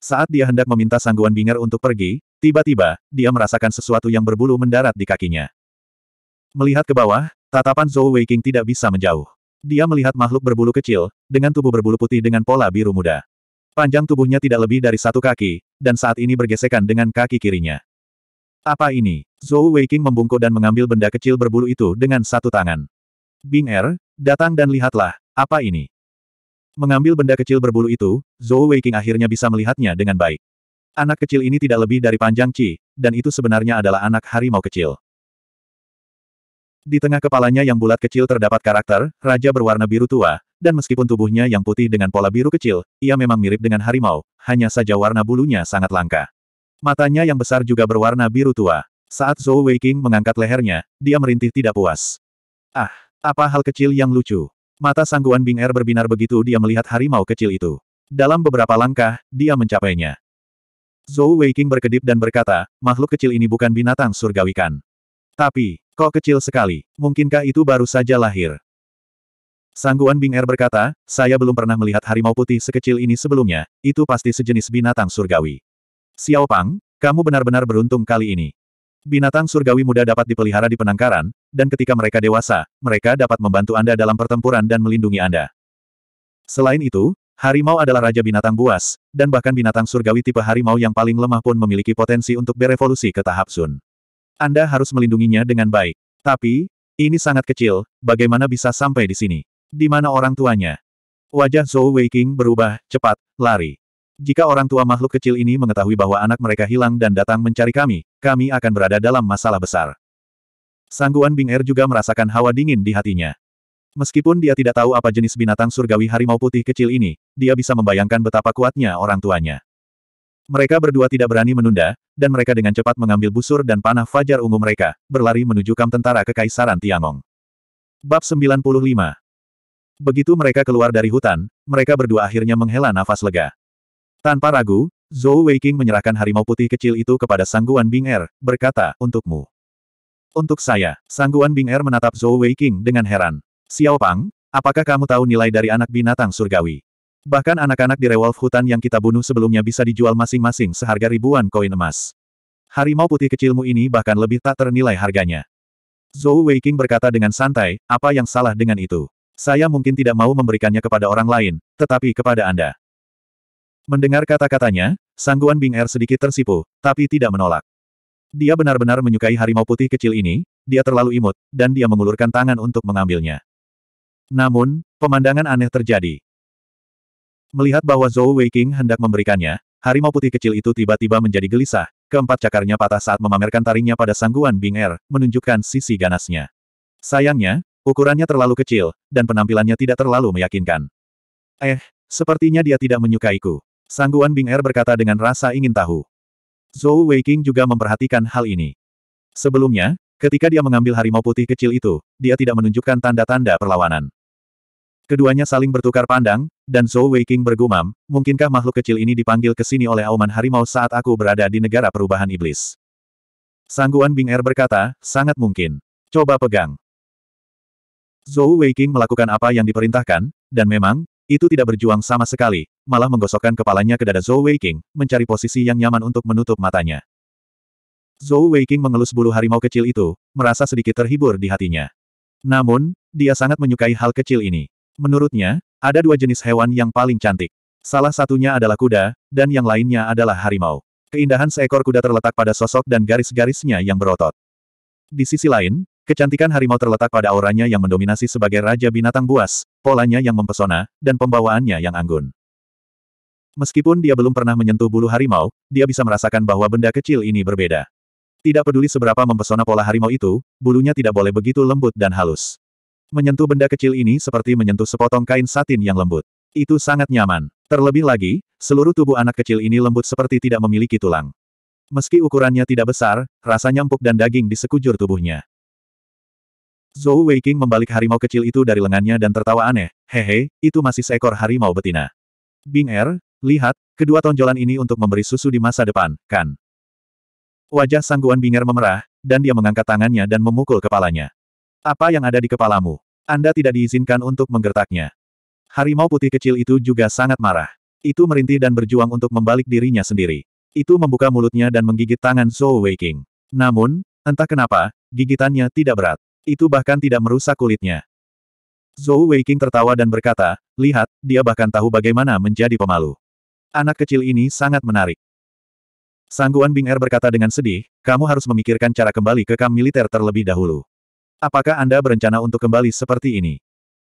Saat dia hendak meminta Sangguan Binger untuk pergi, tiba-tiba, dia merasakan sesuatu yang berbulu mendarat di kakinya. Melihat ke bawah, tatapan Zhou Weiqing tidak bisa menjauh. Dia melihat makhluk berbulu kecil, dengan tubuh berbulu putih dengan pola biru muda. Panjang tubuhnya tidak lebih dari satu kaki, dan saat ini bergesekan dengan kaki kirinya. Apa ini? Zhou Weiqing membungkuk dan mengambil benda kecil berbulu itu dengan satu tangan. Bing Er, datang dan lihatlah, apa ini? Mengambil benda kecil berbulu itu, Zhou Weiqing akhirnya bisa melihatnya dengan baik. Anak kecil ini tidak lebih dari panjang Qi, dan itu sebenarnya adalah anak harimau kecil. Di tengah kepalanya yang bulat kecil terdapat karakter, raja berwarna biru tua, dan meskipun tubuhnya yang putih dengan pola biru kecil, ia memang mirip dengan harimau, hanya saja warna bulunya sangat langka. Matanya yang besar juga berwarna biru tua. Saat Zhou Weiqing mengangkat lehernya, dia merintih tidak puas. Ah, apa hal kecil yang lucu? Mata sangguan Bing Er berbinar begitu dia melihat harimau kecil itu. Dalam beberapa langkah, dia mencapainya. Zhou Weiqing berkedip dan berkata, makhluk kecil ini bukan binatang surgawikan. Tapi, kok kecil sekali. Mungkinkah itu baru saja lahir? Sangguan Bing Er berkata, saya belum pernah melihat harimau putih sekecil ini sebelumnya, itu pasti sejenis binatang surgawi. Xiao Pang, kamu benar-benar beruntung kali ini. Binatang surgawi muda dapat dipelihara di penangkaran, dan ketika mereka dewasa, mereka dapat membantu Anda dalam pertempuran dan melindungi Anda. Selain itu, harimau adalah raja binatang buas, dan bahkan binatang surgawi tipe harimau yang paling lemah pun memiliki potensi untuk berevolusi ke tahap Sun. Anda harus melindunginya dengan baik. Tapi, ini sangat kecil, bagaimana bisa sampai di sini? Di mana orang tuanya? Wajah Zhou Weiqing berubah, cepat, lari. Jika orang tua makhluk kecil ini mengetahui bahwa anak mereka hilang dan datang mencari kami, kami akan berada dalam masalah besar. Sangguan Bing Er juga merasakan hawa dingin di hatinya. Meskipun dia tidak tahu apa jenis binatang surgawi harimau putih kecil ini, dia bisa membayangkan betapa kuatnya orang tuanya. Mereka berdua tidak berani menunda, dan mereka dengan cepat mengambil busur dan panah fajar ungu mereka, berlari menuju kamp tentara Kekaisaran Tiangong. Bab 95 Begitu mereka keluar dari hutan, mereka berdua akhirnya menghela nafas lega. Tanpa ragu, Zhou Weiking menyerahkan harimau putih kecil itu kepada Sangguan Bing Er, berkata, untukmu. Untuk saya, Sangguan Bing Er menatap Zhou Weiking dengan heran. Xiao Pang, apakah kamu tahu nilai dari anak binatang surgawi? Bahkan anak-anak di Rewolf hutan yang kita bunuh sebelumnya bisa dijual masing-masing seharga ribuan koin emas. Harimau putih kecilmu ini bahkan lebih tak ternilai harganya. Zhou Weiqing berkata dengan santai, apa yang salah dengan itu? Saya mungkin tidak mau memberikannya kepada orang lain, tetapi kepada Anda. Mendengar kata-katanya, Sangguan Bing Er sedikit tersipu, tapi tidak menolak. Dia benar-benar menyukai harimau putih kecil ini, dia terlalu imut, dan dia mengulurkan tangan untuk mengambilnya. Namun, pemandangan aneh terjadi. Melihat bahwa Zhou Weiqing hendak memberikannya, harimau putih kecil itu tiba-tiba menjadi gelisah, keempat cakarnya patah saat memamerkan taringnya pada sangguan Bing Er, menunjukkan sisi ganasnya. Sayangnya, ukurannya terlalu kecil, dan penampilannya tidak terlalu meyakinkan. Eh, sepertinya dia tidak menyukaiku. Sangguan Bing Er berkata dengan rasa ingin tahu. Zhou Weiqing juga memperhatikan hal ini. Sebelumnya, ketika dia mengambil harimau putih kecil itu, dia tidak menunjukkan tanda-tanda perlawanan. Keduanya saling bertukar pandang, dan Zhou Weiking bergumam, mungkinkah makhluk kecil ini dipanggil ke sini oleh auman harimau saat aku berada di negara perubahan iblis? Sangguan Bing Er berkata, sangat mungkin. Coba pegang. Zhou Weiking melakukan apa yang diperintahkan, dan memang, itu tidak berjuang sama sekali, malah menggosokkan kepalanya ke dada Zhou Weiking, mencari posisi yang nyaman untuk menutup matanya. Zhou Weiking mengelus bulu harimau kecil itu, merasa sedikit terhibur di hatinya. Namun, dia sangat menyukai hal kecil ini. Menurutnya, ada dua jenis hewan yang paling cantik. Salah satunya adalah kuda, dan yang lainnya adalah harimau. Keindahan seekor kuda terletak pada sosok dan garis-garisnya yang berotot. Di sisi lain, kecantikan harimau terletak pada auranya yang mendominasi sebagai raja binatang buas, polanya yang mempesona, dan pembawaannya yang anggun. Meskipun dia belum pernah menyentuh bulu harimau, dia bisa merasakan bahwa benda kecil ini berbeda. Tidak peduli seberapa mempesona pola harimau itu, bulunya tidak boleh begitu lembut dan halus. Menyentuh benda kecil ini seperti menyentuh sepotong kain satin yang lembut. Itu sangat nyaman. Terlebih lagi, seluruh tubuh anak kecil ini lembut seperti tidak memiliki tulang. Meski ukurannya tidak besar, rasanya empuk dan daging di sekujur tubuhnya. Zhou Weiqing membalik harimau kecil itu dari lengannya dan tertawa aneh, hehe, itu masih seekor harimau betina. Bing Er, lihat, kedua tonjolan ini untuk memberi susu di masa depan, kan? Wajah sangguan Binger memerah, dan dia mengangkat tangannya dan memukul kepalanya. Apa yang ada di kepalamu? Anda tidak diizinkan untuk menggertaknya. Harimau putih kecil itu juga sangat marah. Itu merintih dan berjuang untuk membalik dirinya sendiri. Itu membuka mulutnya dan menggigit tangan Zhou Weiqing. Namun, entah kenapa, gigitannya tidak berat. Itu bahkan tidak merusak kulitnya. Zhou Weiqing tertawa dan berkata, lihat, dia bahkan tahu bagaimana menjadi pemalu. Anak kecil ini sangat menarik. Sangguan Bing Er berkata dengan sedih, kamu harus memikirkan cara kembali ke kamp militer terlebih dahulu. Apakah Anda berencana untuk kembali seperti ini?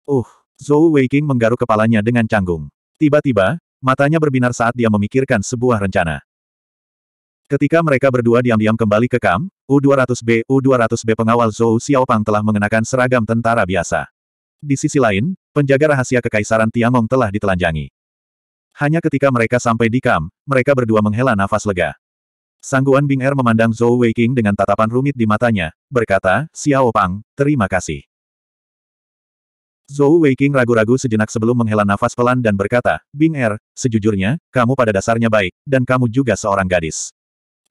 Uh, Zhou Weiqing menggaruk kepalanya dengan canggung. Tiba-tiba, matanya berbinar saat dia memikirkan sebuah rencana. Ketika mereka berdua diam-diam kembali ke kam, U200B, U200B pengawal Zhou Xiaopang telah mengenakan seragam tentara biasa. Di sisi lain, penjaga rahasia kekaisaran Tiangong telah ditelanjangi. Hanya ketika mereka sampai di kam, mereka berdua menghela nafas lega. Sangguan Bing Er memandang Zhou Weiqing dengan tatapan rumit di matanya, berkata, Xiao Pang, terima kasih. Zhou Weiqing ragu-ragu sejenak sebelum menghela nafas pelan dan berkata, Bing Er, sejujurnya, kamu pada dasarnya baik, dan kamu juga seorang gadis.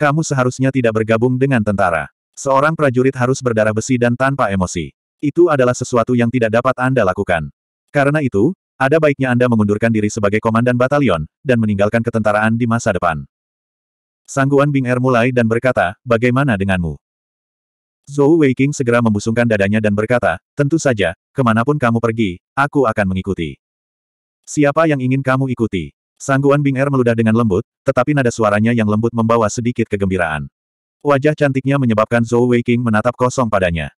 Kamu seharusnya tidak bergabung dengan tentara. Seorang prajurit harus berdarah besi dan tanpa emosi. Itu adalah sesuatu yang tidak dapat Anda lakukan. Karena itu, ada baiknya Anda mengundurkan diri sebagai komandan batalion, dan meninggalkan ketentaraan di masa depan. Sangguan Bing Er mulai dan berkata, bagaimana denganmu? Zhou Weiqing segera membusungkan dadanya dan berkata, tentu saja, kemanapun kamu pergi, aku akan mengikuti. Siapa yang ingin kamu ikuti? Sangguan Bing Er meludah dengan lembut, tetapi nada suaranya yang lembut membawa sedikit kegembiraan. Wajah cantiknya menyebabkan Zhou Weiqing menatap kosong padanya.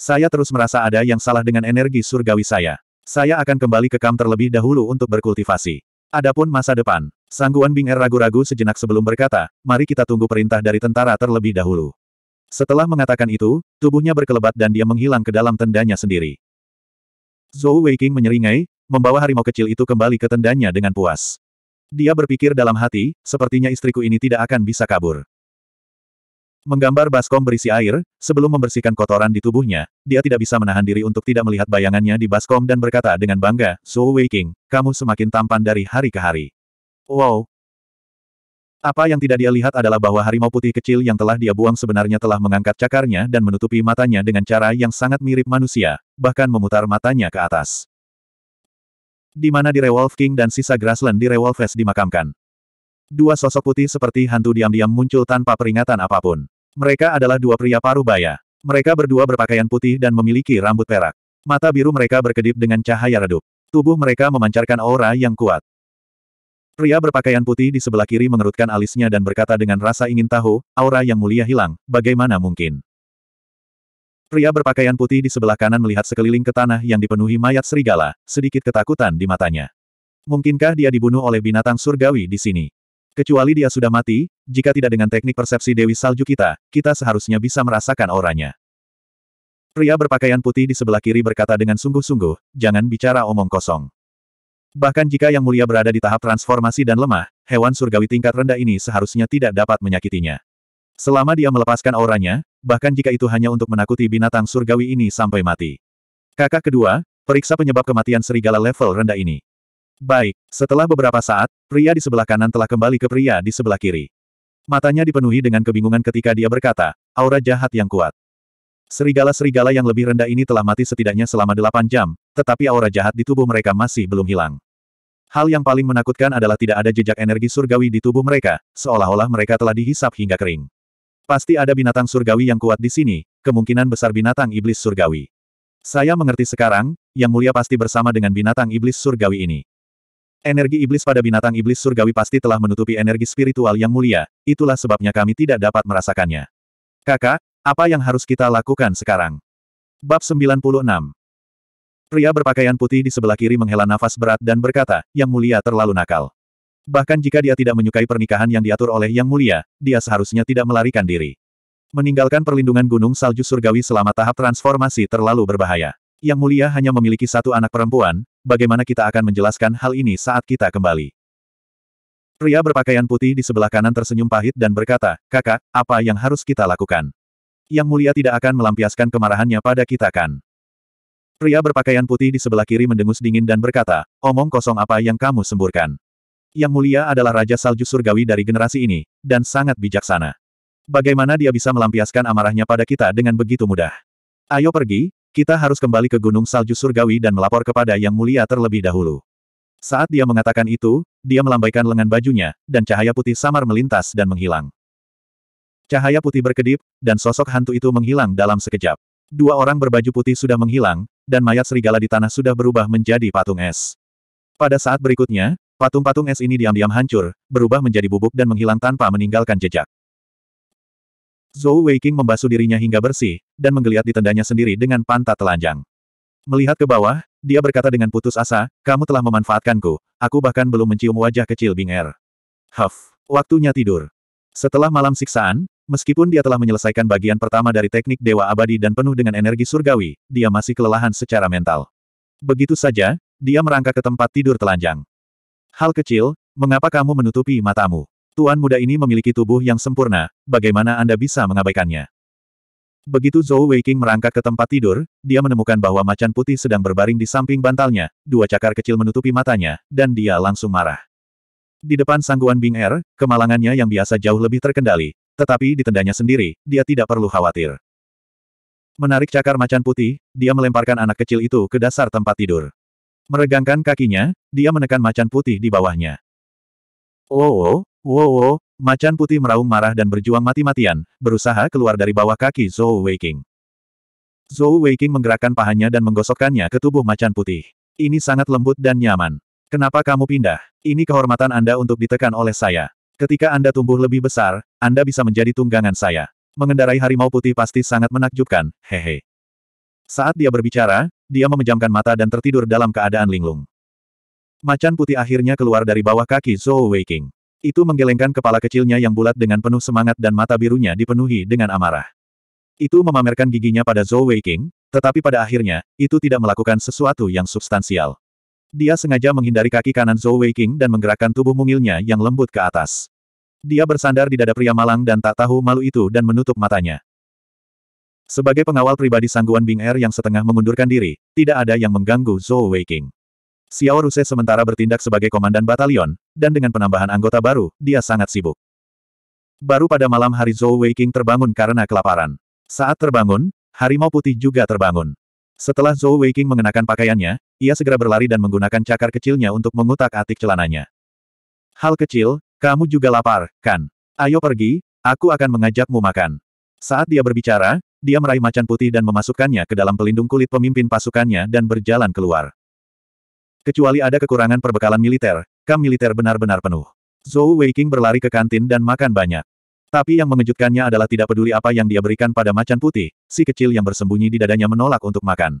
Saya terus merasa ada yang salah dengan energi surgawi saya. Saya akan kembali ke kam terlebih dahulu untuk berkultivasi. Adapun masa depan, Sangguan Bing'er ragu-ragu sejenak sebelum berkata, mari kita tunggu perintah dari tentara terlebih dahulu. Setelah mengatakan itu, tubuhnya berkelebat dan dia menghilang ke dalam tendanya sendiri. Zhou Weiqing menyeringai, membawa harimau kecil itu kembali ke tendanya dengan puas. Dia berpikir dalam hati, sepertinya istriku ini tidak akan bisa kabur. Menggambar baskom berisi air, sebelum membersihkan kotoran di tubuhnya, dia tidak bisa menahan diri untuk tidak melihat bayangannya di baskom dan berkata dengan bangga, Zhou Weiqing, kamu semakin tampan dari hari ke hari. Wow! Apa yang tidak dia lihat adalah bahwa harimau putih kecil yang telah dia buang sebenarnya telah mengangkat cakarnya dan menutupi matanya dengan cara yang sangat mirip manusia, bahkan memutar matanya ke atas. Di mana di Rewolf King dan sisa Grassland di Rewolfes dimakamkan. Dua sosok putih seperti hantu diam-diam muncul tanpa peringatan apapun. Mereka adalah dua pria paruh baya. Mereka berdua berpakaian putih dan memiliki rambut perak. Mata biru mereka berkedip dengan cahaya redup. Tubuh mereka memancarkan aura yang kuat. Pria berpakaian putih di sebelah kiri mengerutkan alisnya dan berkata dengan rasa ingin tahu, aura yang mulia hilang, bagaimana mungkin? Pria berpakaian putih di sebelah kanan melihat sekeliling ke tanah yang dipenuhi mayat serigala, sedikit ketakutan di matanya. Mungkinkah dia dibunuh oleh binatang surgawi di sini? Kecuali dia sudah mati, jika tidak dengan teknik persepsi Dewi Salju kita, kita seharusnya bisa merasakan auranya. Pria berpakaian putih di sebelah kiri berkata dengan sungguh-sungguh, jangan bicara omong kosong. Bahkan jika Yang Mulia berada di tahap transformasi dan lemah, hewan surgawi tingkat rendah ini seharusnya tidak dapat menyakitinya. Selama dia melepaskan auranya, bahkan jika itu hanya untuk menakuti binatang surgawi ini sampai mati. Kakak kedua, periksa penyebab kematian serigala level rendah ini. Baik, setelah beberapa saat, pria di sebelah kanan telah kembali ke pria di sebelah kiri. Matanya dipenuhi dengan kebingungan ketika dia berkata, aura jahat yang kuat. Serigala-serigala yang lebih rendah ini telah mati setidaknya selama delapan jam, tetapi aura jahat di tubuh mereka masih belum hilang. Hal yang paling menakutkan adalah tidak ada jejak energi surgawi di tubuh mereka, seolah-olah mereka telah dihisap hingga kering. Pasti ada binatang surgawi yang kuat di sini, kemungkinan besar binatang iblis surgawi. Saya mengerti sekarang, Yang Mulia pasti bersama dengan binatang iblis surgawi ini. Energi iblis pada binatang iblis surgawi pasti telah menutupi energi spiritual Yang Mulia, itulah sebabnya kami tidak dapat merasakannya. Kakak, apa yang harus kita lakukan sekarang? Bab 96 Pria berpakaian putih di sebelah kiri menghela nafas berat dan berkata, Yang Mulia terlalu nakal. Bahkan jika dia tidak menyukai pernikahan yang diatur oleh Yang Mulia, dia seharusnya tidak melarikan diri. Meninggalkan perlindungan gunung salju surgawi selama tahap transformasi terlalu berbahaya. Yang Mulia hanya memiliki satu anak perempuan, bagaimana kita akan menjelaskan hal ini saat kita kembali? Pria berpakaian putih di sebelah kanan tersenyum pahit dan berkata, Kakak, apa yang harus kita lakukan? Yang Mulia tidak akan melampiaskan kemarahannya pada kita kan? Pria berpakaian putih di sebelah kiri mendengus dingin dan berkata, omong kosong apa yang kamu semburkan. Yang Mulia adalah Raja Salju Surgawi dari generasi ini, dan sangat bijaksana. Bagaimana dia bisa melampiaskan amarahnya pada kita dengan begitu mudah? Ayo pergi, kita harus kembali ke Gunung Salju Surgawi dan melapor kepada Yang Mulia terlebih dahulu. Saat dia mengatakan itu, dia melambaikan lengan bajunya, dan cahaya putih samar melintas dan menghilang. Cahaya putih berkedip, dan sosok hantu itu menghilang dalam sekejap. Dua orang berbaju putih sudah menghilang, dan mayat serigala di tanah sudah berubah menjadi patung es. Pada saat berikutnya, patung-patung es ini diam-diam hancur, berubah menjadi bubuk dan menghilang tanpa meninggalkan jejak. Zhou Weiqing membasuh dirinya hingga bersih, dan menggeliat di tendanya sendiri dengan pantat telanjang. Melihat ke bawah, dia berkata dengan putus asa, kamu telah memanfaatkanku, aku bahkan belum mencium wajah kecil Bing Er. Huff, waktunya tidur. Setelah malam siksaan, Meskipun dia telah menyelesaikan bagian pertama dari teknik Dewa Abadi dan penuh dengan energi surgawi, dia masih kelelahan secara mental. Begitu saja, dia merangkak ke tempat tidur telanjang. Hal kecil, mengapa kamu menutupi matamu? Tuan muda ini memiliki tubuh yang sempurna, bagaimana Anda bisa mengabaikannya? Begitu Zhou Weiking merangkak ke tempat tidur, dia menemukan bahwa macan putih sedang berbaring di samping bantalnya, dua cakar kecil menutupi matanya, dan dia langsung marah. Di depan sangguan Bing Er, kemalangannya yang biasa jauh lebih terkendali, tetapi di tendanya sendiri, dia tidak perlu khawatir. Menarik cakar macan putih, dia melemparkan anak kecil itu ke dasar tempat tidur. Meregangkan kakinya, dia menekan macan putih di bawahnya. Wow, wow, wow, macan putih meraung marah dan berjuang mati-matian, berusaha keluar dari bawah kaki Zhou Weiqing. Zhou Weiqing menggerakkan pahanya dan menggosokkannya ke tubuh macan putih. Ini sangat lembut dan nyaman. Kenapa kamu pindah? Ini kehormatan Anda untuk ditekan oleh saya. Ketika Anda tumbuh lebih besar, Anda bisa menjadi tunggangan saya. Mengendarai harimau putih pasti sangat menakjubkan, hehe. Saat dia berbicara, dia memejamkan mata dan tertidur dalam keadaan linglung. Macan putih akhirnya keluar dari bawah kaki Zhou Weiking. Itu menggelengkan kepala kecilnya yang bulat dengan penuh semangat dan mata birunya dipenuhi dengan amarah. Itu memamerkan giginya pada Zhou Weiking, tetapi pada akhirnya, itu tidak melakukan sesuatu yang substansial. Dia sengaja menghindari kaki kanan Zhou Weiking dan menggerakkan tubuh mungilnya yang lembut ke atas. Dia bersandar di dada pria malang dan tak tahu malu itu dan menutup matanya. Sebagai pengawal pribadi sangguan Bing Er yang setengah mengundurkan diri, tidak ada yang mengganggu Zhou Weiqing. Xiao Ruse sementara bertindak sebagai komandan batalion, dan dengan penambahan anggota baru, dia sangat sibuk. Baru pada malam hari Zhou Weiqing terbangun karena kelaparan. Saat terbangun, harimau putih juga terbangun. Setelah Zhou Weiqing mengenakan pakaiannya, ia segera berlari dan menggunakan cakar kecilnya untuk mengutak-atik celananya. Hal kecil, kamu juga lapar, kan? Ayo pergi, aku akan mengajakmu makan. Saat dia berbicara, dia meraih macan putih dan memasukkannya ke dalam pelindung kulit pemimpin pasukannya dan berjalan keluar. Kecuali ada kekurangan perbekalan militer, kam militer benar-benar penuh. Zhou Weiqing berlari ke kantin dan makan banyak. Tapi yang mengejutkannya adalah tidak peduli apa yang dia berikan pada macan putih, si kecil yang bersembunyi di dadanya menolak untuk makan.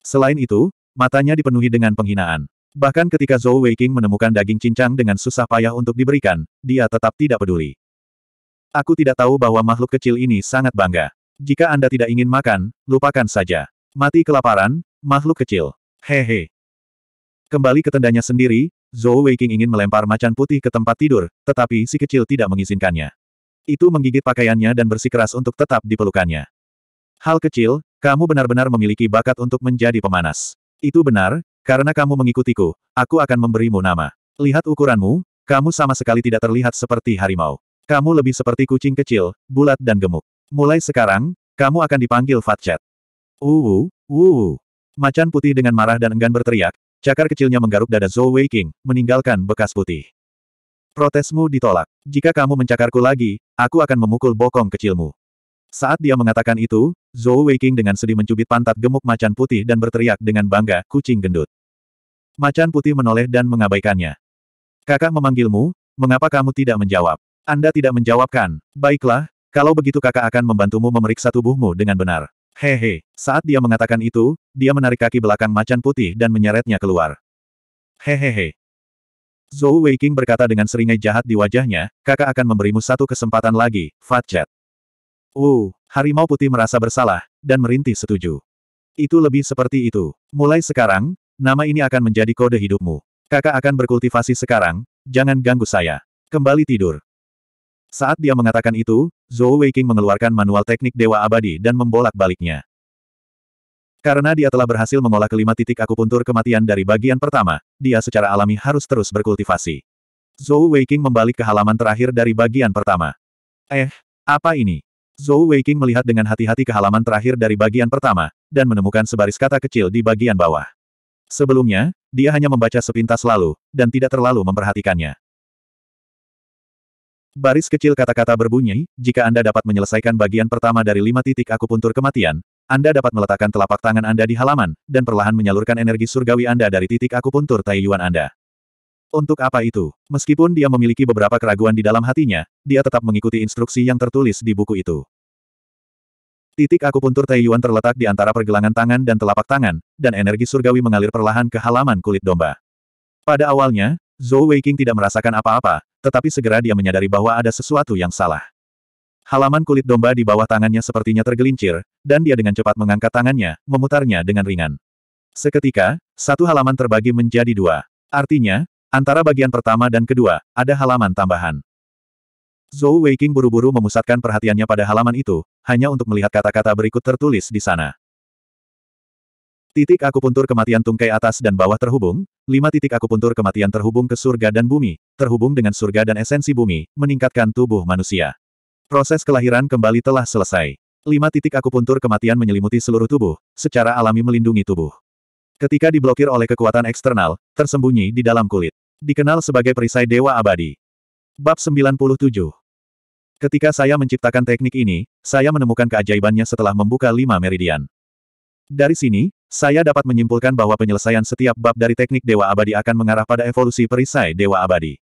Selain itu, matanya dipenuhi dengan penghinaan. Bahkan ketika Zhou Weiqing menemukan daging cincang dengan susah payah untuk diberikan, dia tetap tidak peduli. Aku tidak tahu bahwa makhluk kecil ini sangat bangga. Jika Anda tidak ingin makan, lupakan saja. Mati kelaparan, makhluk kecil. Hehe. Kembali ke tendanya sendiri, Zhou Weiqing ingin melempar macan putih ke tempat tidur, tetapi si kecil tidak mengizinkannya. Itu menggigit pakaiannya dan bersikeras untuk tetap dipelukannya. Hal kecil, kamu benar-benar memiliki bakat untuk menjadi pemanas. Itu benar, karena kamu mengikutiku, aku akan memberimu nama. Lihat ukuranmu, kamu sama sekali tidak terlihat seperti harimau. Kamu lebih seperti kucing kecil, bulat dan gemuk. Mulai sekarang, kamu akan dipanggil Fatchet. Uwu, uwu. Macan putih dengan marah dan enggan berteriak, cakar kecilnya menggaruk dada Zhou Wei meninggalkan bekas putih. Protesmu ditolak. Jika kamu mencakarku lagi, aku akan memukul bokong kecilmu. Saat dia mengatakan itu, Zhou Weiqing dengan sedih mencubit pantat gemuk macan putih dan berteriak dengan bangga, kucing gendut. Macan putih menoleh dan mengabaikannya. Kakak memanggilmu, mengapa kamu tidak menjawab? Anda tidak menjawabkan. Baiklah, kalau begitu kakak akan membantumu memeriksa tubuhmu dengan benar. Hehe, saat dia mengatakan itu, dia menarik kaki belakang macan putih dan menyeretnya keluar. Hehehe. Zhou Weiqing berkata dengan seringai jahat di wajahnya, kakak akan memberimu satu kesempatan lagi, Fat Chat. Uh, harimau putih merasa bersalah, dan merintih setuju. Itu lebih seperti itu. Mulai sekarang, Nama ini akan menjadi kode hidupmu. Kakak akan berkultivasi sekarang, jangan ganggu saya. Kembali tidur. Saat dia mengatakan itu, Zhou Weiqing mengeluarkan manual teknik Dewa Abadi dan membolak-baliknya. Karena dia telah berhasil mengolah kelima titik akupuntur kematian dari bagian pertama, dia secara alami harus terus berkultivasi. Zhou Weiqing membalik ke halaman terakhir dari bagian pertama. Eh, apa ini? Zhou Weiqing melihat dengan hati-hati ke halaman terakhir dari bagian pertama, dan menemukan sebaris kata kecil di bagian bawah. Sebelumnya, dia hanya membaca sepintas lalu, dan tidak terlalu memperhatikannya. Baris kecil kata-kata berbunyi, jika Anda dapat menyelesaikan bagian pertama dari lima titik akupuntur kematian, Anda dapat meletakkan telapak tangan Anda di halaman, dan perlahan menyalurkan energi surgawi Anda dari titik akupuntur Taiyuan Anda. Untuk apa itu? Meskipun dia memiliki beberapa keraguan di dalam hatinya, dia tetap mengikuti instruksi yang tertulis di buku itu. Titik akupuntur Taiyuan terletak di antara pergelangan tangan dan telapak tangan, dan energi surgawi mengalir perlahan ke halaman kulit domba. Pada awalnya, Zhou Weiqing tidak merasakan apa-apa, tetapi segera dia menyadari bahwa ada sesuatu yang salah. Halaman kulit domba di bawah tangannya sepertinya tergelincir, dan dia dengan cepat mengangkat tangannya, memutarnya dengan ringan. Seketika, satu halaman terbagi menjadi dua. Artinya, antara bagian pertama dan kedua, ada halaman tambahan. Zhou Weiqing buru-buru memusatkan perhatiannya pada halaman itu, hanya untuk melihat kata-kata berikut tertulis di sana. Titik aku puntur kematian tungkai atas dan bawah terhubung, lima titik aku puntur kematian terhubung ke surga dan bumi, terhubung dengan surga dan esensi bumi, meningkatkan tubuh manusia. Proses kelahiran kembali telah selesai. Lima titik aku puntur kematian menyelimuti seluruh tubuh, secara alami melindungi tubuh. Ketika diblokir oleh kekuatan eksternal, tersembunyi di dalam kulit. Dikenal sebagai perisai dewa abadi. Bab 97 Ketika saya menciptakan teknik ini, saya menemukan keajaibannya setelah membuka lima meridian. Dari sini, saya dapat menyimpulkan bahwa penyelesaian setiap bab dari teknik Dewa Abadi akan mengarah pada evolusi perisai Dewa Abadi.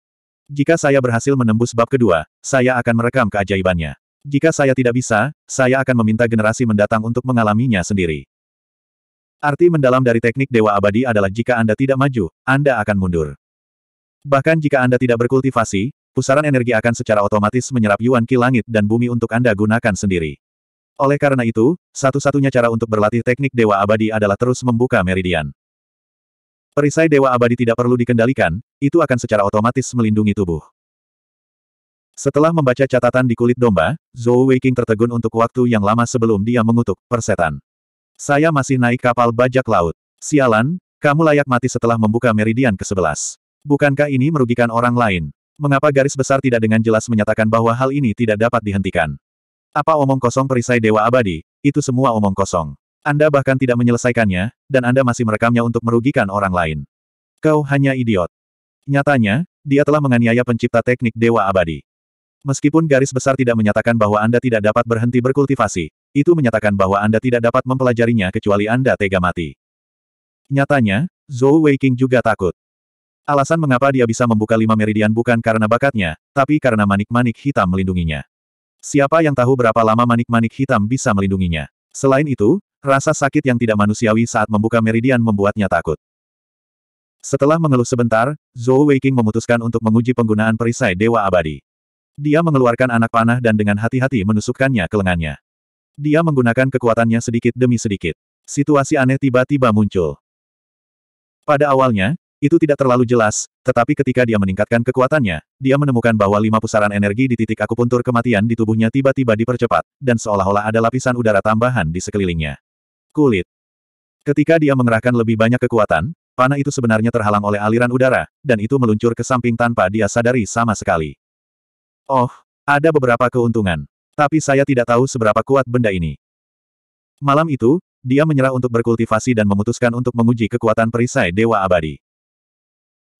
Jika saya berhasil menembus bab kedua, saya akan merekam keajaibannya. Jika saya tidak bisa, saya akan meminta generasi mendatang untuk mengalaminya sendiri. Arti mendalam dari teknik Dewa Abadi adalah jika Anda tidak maju, Anda akan mundur. Bahkan jika Anda tidak berkultivasi, pusaran energi akan secara otomatis menyerap Yuan Qi langit dan bumi untuk Anda gunakan sendiri. Oleh karena itu, satu-satunya cara untuk berlatih teknik Dewa Abadi adalah terus membuka meridian. Perisai Dewa Abadi tidak perlu dikendalikan, itu akan secara otomatis melindungi tubuh. Setelah membaca catatan di kulit domba, Zhou Weiqing tertegun untuk waktu yang lama sebelum dia mengutuk, persetan. Saya masih naik kapal bajak laut. Sialan, kamu layak mati setelah membuka meridian ke-11. Bukankah ini merugikan orang lain? Mengapa garis besar tidak dengan jelas menyatakan bahwa hal ini tidak dapat dihentikan? Apa omong kosong perisai Dewa Abadi, itu semua omong kosong. Anda bahkan tidak menyelesaikannya, dan Anda masih merekamnya untuk merugikan orang lain. Kau hanya idiot. Nyatanya, dia telah menganiaya pencipta teknik Dewa Abadi. Meskipun garis besar tidak menyatakan bahwa Anda tidak dapat berhenti berkultivasi, itu menyatakan bahwa Anda tidak dapat mempelajarinya kecuali Anda tega mati. Nyatanya, Zhou Weiqing juga takut. Alasan mengapa dia bisa membuka lima meridian bukan karena bakatnya, tapi karena manik-manik hitam melindunginya. Siapa yang tahu berapa lama manik-manik hitam bisa melindunginya? Selain itu, rasa sakit yang tidak manusiawi saat membuka meridian membuatnya takut. Setelah mengeluh sebentar, Zhou Weiking memutuskan untuk menguji penggunaan perisai Dewa Abadi. Dia mengeluarkan anak panah dan dengan hati-hati menusukkannya ke lengannya. Dia menggunakan kekuatannya sedikit demi sedikit. Situasi aneh tiba-tiba muncul. Pada awalnya, itu tidak terlalu jelas, tetapi ketika dia meningkatkan kekuatannya, dia menemukan bahwa lima pusaran energi di titik akupuntur kematian di tubuhnya tiba-tiba dipercepat, dan seolah-olah ada lapisan udara tambahan di sekelilingnya. Kulit. Ketika dia mengerahkan lebih banyak kekuatan, panah itu sebenarnya terhalang oleh aliran udara, dan itu meluncur ke samping tanpa dia sadari sama sekali. Oh, ada beberapa keuntungan. Tapi saya tidak tahu seberapa kuat benda ini. Malam itu, dia menyerah untuk berkultivasi dan memutuskan untuk menguji kekuatan perisai Dewa Abadi.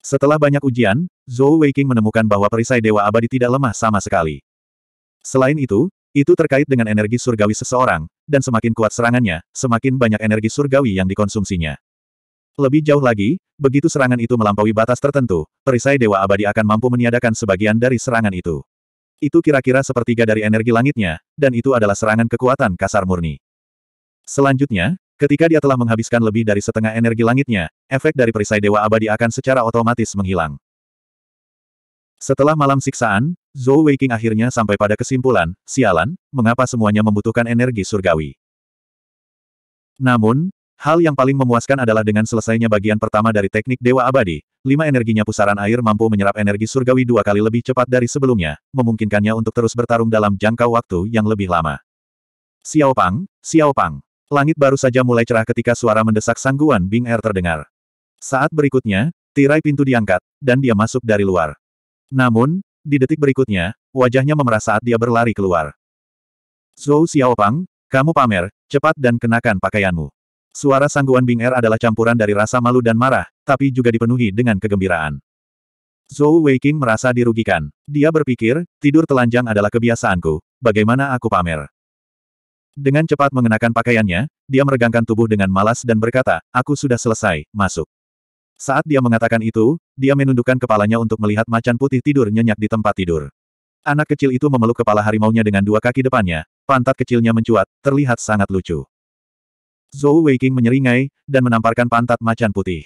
Setelah banyak ujian, Zhou Weiqing menemukan bahwa perisai Dewa Abadi tidak lemah sama sekali. Selain itu, itu terkait dengan energi surgawi seseorang, dan semakin kuat serangannya, semakin banyak energi surgawi yang dikonsumsinya. Lebih jauh lagi, begitu serangan itu melampaui batas tertentu, perisai Dewa Abadi akan mampu meniadakan sebagian dari serangan itu. Itu kira-kira sepertiga dari energi langitnya, dan itu adalah serangan kekuatan kasar murni. Selanjutnya, Ketika dia telah menghabiskan lebih dari setengah energi langitnya, efek dari perisai Dewa Abadi akan secara otomatis menghilang. Setelah malam siksaan, Zhou Weiqing akhirnya sampai pada kesimpulan, sialan, mengapa semuanya membutuhkan energi surgawi. Namun, hal yang paling memuaskan adalah dengan selesainya bagian pertama dari teknik Dewa Abadi, lima energinya pusaran air mampu menyerap energi surgawi dua kali lebih cepat dari sebelumnya, memungkinkannya untuk terus bertarung dalam jangka waktu yang lebih lama. Xiaopang, Xiaopang. Langit baru saja mulai cerah ketika suara mendesak sangguan Bing Er terdengar. Saat berikutnya, tirai pintu diangkat, dan dia masuk dari luar. Namun, di detik berikutnya, wajahnya memerah saat dia berlari keluar. Zhou Xiaopang, kamu pamer, cepat dan kenakan pakaianmu. Suara sangguan Bing Er adalah campuran dari rasa malu dan marah, tapi juga dipenuhi dengan kegembiraan. Zhou Weiqing merasa dirugikan. Dia berpikir, tidur telanjang adalah kebiasaanku, bagaimana aku pamer? Dengan cepat mengenakan pakaiannya, dia meregangkan tubuh dengan malas dan berkata, aku sudah selesai, masuk. Saat dia mengatakan itu, dia menundukkan kepalanya untuk melihat macan putih tidur nyenyak di tempat tidur. Anak kecil itu memeluk kepala harimaunya dengan dua kaki depannya, pantat kecilnya mencuat, terlihat sangat lucu. Zhou Weiking menyeringai, dan menamparkan pantat macan putih.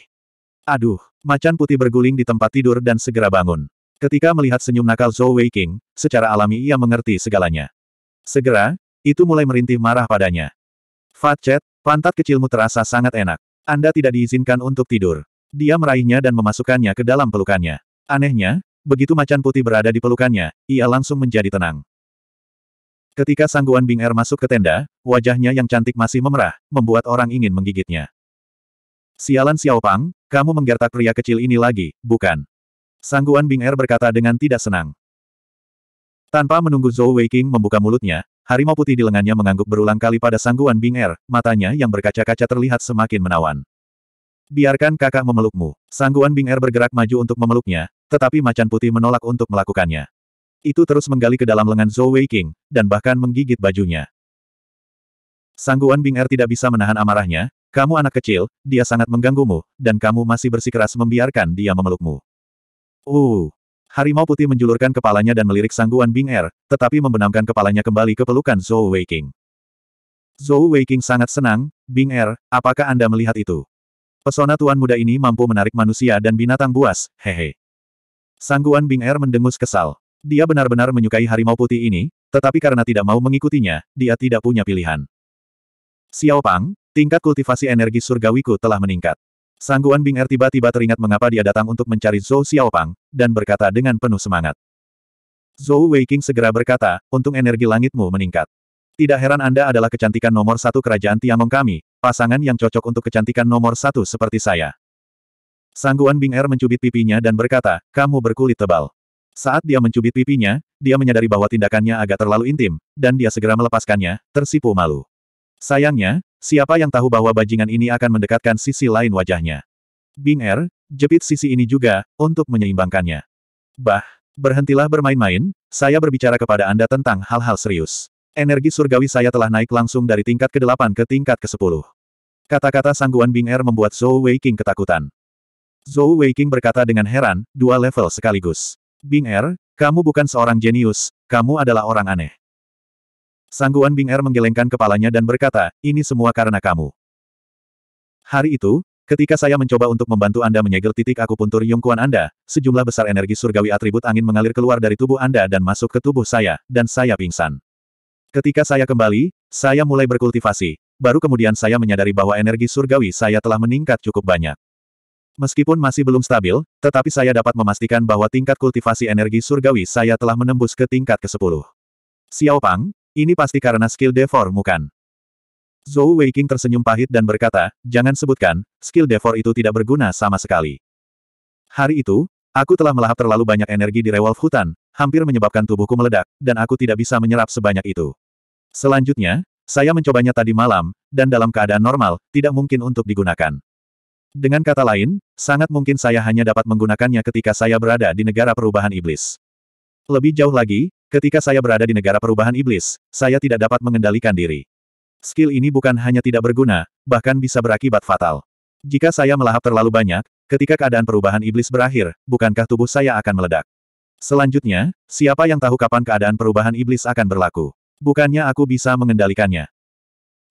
Aduh, macan putih berguling di tempat tidur dan segera bangun. Ketika melihat senyum nakal Zhou Weiking, secara alami ia mengerti segalanya. Segera, itu mulai merintih marah padanya. Fat pantat kecilmu terasa sangat enak. Anda tidak diizinkan untuk tidur. Dia meraihnya dan memasukkannya ke dalam pelukannya. Anehnya, begitu macan putih berada di pelukannya, ia langsung menjadi tenang. Ketika sangguan Bing Er masuk ke tenda, wajahnya yang cantik masih memerah, membuat orang ingin menggigitnya. Sialan Xiao Pang, kamu menggertak pria kecil ini lagi, bukan? Sangguan Bing Er berkata dengan tidak senang. Tanpa menunggu Zhou Weiqing membuka mulutnya, Harimau putih di lengannya mengangguk berulang kali pada sangguan Bing Er, matanya yang berkaca-kaca terlihat semakin menawan. Biarkan kakak memelukmu. Sangguan Bing Er bergerak maju untuk memeluknya, tetapi macan putih menolak untuk melakukannya. Itu terus menggali ke dalam lengan Zhou Wei King, dan bahkan menggigit bajunya. Sangguan Bing Er tidak bisa menahan amarahnya, kamu anak kecil, dia sangat mengganggumu, dan kamu masih bersikeras membiarkan dia memelukmu. Uh, Harimau putih menjulurkan kepalanya dan melirik sangguan Bing Er, tetapi membenamkan kepalanya kembali ke pelukan Zhou Weiqing. Zhou Weiqing sangat senang, Bing Er, apakah Anda melihat itu? Pesona tuan muda ini mampu menarik manusia dan binatang buas, hehe. Sangguan Bing Er mendengus kesal. Dia benar-benar menyukai harimau putih ini, tetapi karena tidak mau mengikutinya, dia tidak punya pilihan. Xiao Pang, tingkat kultivasi energi surgawiku telah meningkat. Sangguan Bing Er tiba-tiba teringat mengapa dia datang untuk mencari Zhou Xiaopang, dan berkata dengan penuh semangat. Zhou Weiqing segera berkata, untung energi langitmu meningkat. Tidak heran Anda adalah kecantikan nomor satu kerajaan Tiangong kami, pasangan yang cocok untuk kecantikan nomor satu seperti saya. Sangguan Bing Er mencubit pipinya dan berkata, kamu berkulit tebal. Saat dia mencubit pipinya, dia menyadari bahwa tindakannya agak terlalu intim, dan dia segera melepaskannya, tersipu malu. Sayangnya, Siapa yang tahu bahwa bajingan ini akan mendekatkan sisi lain wajahnya? Bing Er, jepit sisi ini juga, untuk menyeimbangkannya. Bah, berhentilah bermain-main, saya berbicara kepada Anda tentang hal-hal serius. Energi surgawi saya telah naik langsung dari tingkat ke-8 ke tingkat ke-10. Kata-kata sangguan Bing Er membuat Zhou Weiqing ketakutan. Zhou Weiqing berkata dengan heran, dua level sekaligus. Bing Er, kamu bukan seorang jenius, kamu adalah orang aneh. Sangguan Bing Er menggelengkan kepalanya dan berkata, ini semua karena kamu. Hari itu, ketika saya mencoba untuk membantu Anda menyegel titik akupuntur puntur Yongkuan Anda, sejumlah besar energi surgawi atribut angin mengalir keluar dari tubuh Anda dan masuk ke tubuh saya, dan saya pingsan. Ketika saya kembali, saya mulai berkultivasi. Baru kemudian saya menyadari bahwa energi surgawi saya telah meningkat cukup banyak. Meskipun masih belum stabil, tetapi saya dapat memastikan bahwa tingkat kultivasi energi surgawi saya telah menembus ke tingkat ke-10. Pang." Ini pasti karena skill Devor bukan? Zhou Weiqing tersenyum pahit dan berkata, jangan sebutkan, skill Devor itu tidak berguna sama sekali. Hari itu, aku telah melahap terlalu banyak energi di Rewolf Hutan, hampir menyebabkan tubuhku meledak, dan aku tidak bisa menyerap sebanyak itu. Selanjutnya, saya mencobanya tadi malam, dan dalam keadaan normal, tidak mungkin untuk digunakan. Dengan kata lain, sangat mungkin saya hanya dapat menggunakannya ketika saya berada di negara perubahan iblis. Lebih jauh lagi, Ketika saya berada di negara perubahan iblis, saya tidak dapat mengendalikan diri. Skill ini bukan hanya tidak berguna, bahkan bisa berakibat fatal. Jika saya melahap terlalu banyak, ketika keadaan perubahan iblis berakhir, bukankah tubuh saya akan meledak? Selanjutnya, siapa yang tahu kapan keadaan perubahan iblis akan berlaku? Bukannya aku bisa mengendalikannya.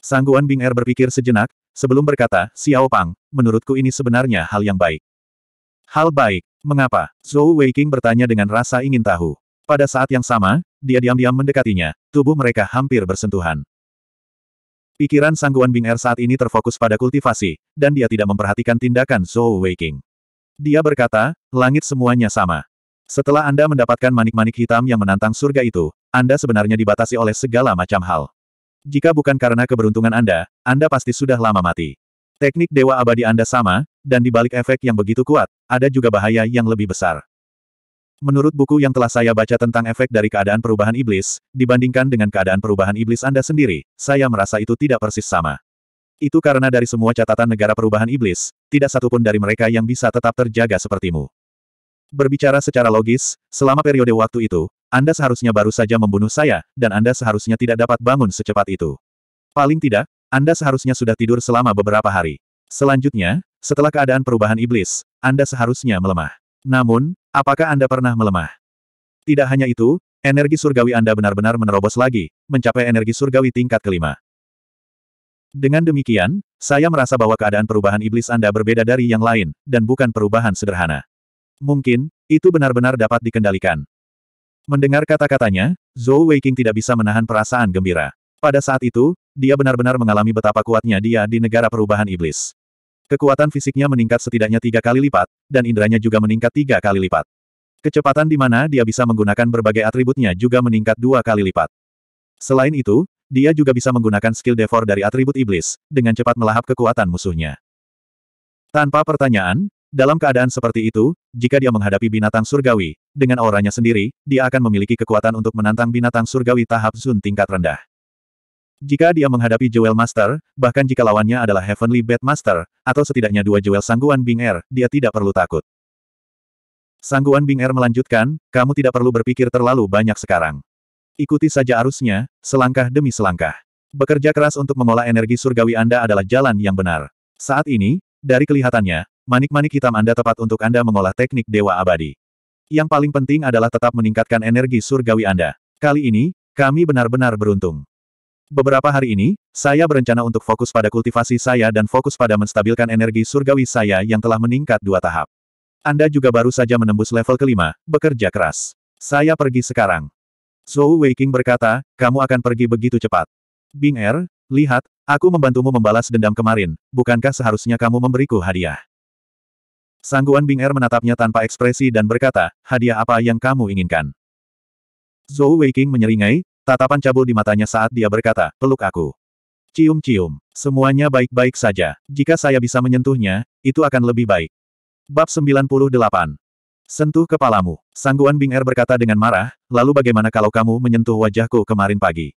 Sangguan Bing Er berpikir sejenak, sebelum berkata, Xiao Pang, menurutku ini sebenarnya hal yang baik. Hal baik, mengapa? Zhou Weiqing bertanya dengan rasa ingin tahu. Pada saat yang sama, dia diam-diam mendekatinya, tubuh mereka hampir bersentuhan. Pikiran sangguan Bing Er saat ini terfokus pada kultivasi, dan dia tidak memperhatikan tindakan Zhou Weiqing. Dia berkata, langit semuanya sama. Setelah Anda mendapatkan manik-manik hitam yang menantang surga itu, Anda sebenarnya dibatasi oleh segala macam hal. Jika bukan karena keberuntungan Anda, Anda pasti sudah lama mati. Teknik dewa abadi Anda sama, dan di balik efek yang begitu kuat, ada juga bahaya yang lebih besar. Menurut buku yang telah saya baca tentang efek dari keadaan perubahan iblis, dibandingkan dengan keadaan perubahan iblis Anda sendiri, saya merasa itu tidak persis sama. Itu karena dari semua catatan negara perubahan iblis, tidak satupun dari mereka yang bisa tetap terjaga sepertimu. Berbicara secara logis, selama periode waktu itu, Anda seharusnya baru saja membunuh saya, dan Anda seharusnya tidak dapat bangun secepat itu. Paling tidak, Anda seharusnya sudah tidur selama beberapa hari. Selanjutnya, setelah keadaan perubahan iblis, Anda seharusnya melemah. Namun, Apakah Anda pernah melemah? Tidak hanya itu, energi surgawi Anda benar-benar menerobos lagi, mencapai energi surgawi tingkat kelima. Dengan demikian, saya merasa bahwa keadaan perubahan iblis Anda berbeda dari yang lain, dan bukan perubahan sederhana. Mungkin, itu benar-benar dapat dikendalikan. Mendengar kata-katanya, Zhou Weiqing tidak bisa menahan perasaan gembira. Pada saat itu, dia benar-benar mengalami betapa kuatnya dia di negara perubahan iblis. Kekuatan fisiknya meningkat setidaknya tiga kali lipat, dan inderanya juga meningkat tiga kali lipat. Kecepatan di mana dia bisa menggunakan berbagai atributnya juga meningkat dua kali lipat. Selain itu, dia juga bisa menggunakan skill devor dari atribut iblis, dengan cepat melahap kekuatan musuhnya. Tanpa pertanyaan, dalam keadaan seperti itu, jika dia menghadapi binatang surgawi, dengan auranya sendiri, dia akan memiliki kekuatan untuk menantang binatang surgawi tahap Zun tingkat rendah. Jika dia menghadapi Jewel Master, bahkan jika lawannya adalah Heavenly Bat Master, atau setidaknya dua Jewel Sangguan Bing Air, er, dia tidak perlu takut. Sangguan Bing Air er melanjutkan, kamu tidak perlu berpikir terlalu banyak sekarang. Ikuti saja arusnya, selangkah demi selangkah. Bekerja keras untuk mengolah energi surgawi Anda adalah jalan yang benar. Saat ini, dari kelihatannya, manik-manik hitam Anda tepat untuk Anda mengolah teknik Dewa Abadi. Yang paling penting adalah tetap meningkatkan energi surgawi Anda. Kali ini, kami benar-benar beruntung. Beberapa hari ini, saya berencana untuk fokus pada kultivasi saya dan fokus pada menstabilkan energi surgawi saya yang telah meningkat dua tahap. Anda juga baru saja menembus level kelima, bekerja keras. Saya pergi sekarang. Zhou Weiqing berkata, kamu akan pergi begitu cepat. Bing Er, lihat, aku membantumu membalas dendam kemarin, bukankah seharusnya kamu memberiku hadiah? Sangguan Bing Er menatapnya tanpa ekspresi dan berkata, hadiah apa yang kamu inginkan? Zhou Weiqing menyeringai, Tatapan cabul di matanya saat dia berkata, peluk aku. Cium-cium. Semuanya baik-baik saja. Jika saya bisa menyentuhnya, itu akan lebih baik. Bab 98. Sentuh kepalamu. Sangguan Bing Er berkata dengan marah, lalu bagaimana kalau kamu menyentuh wajahku kemarin pagi?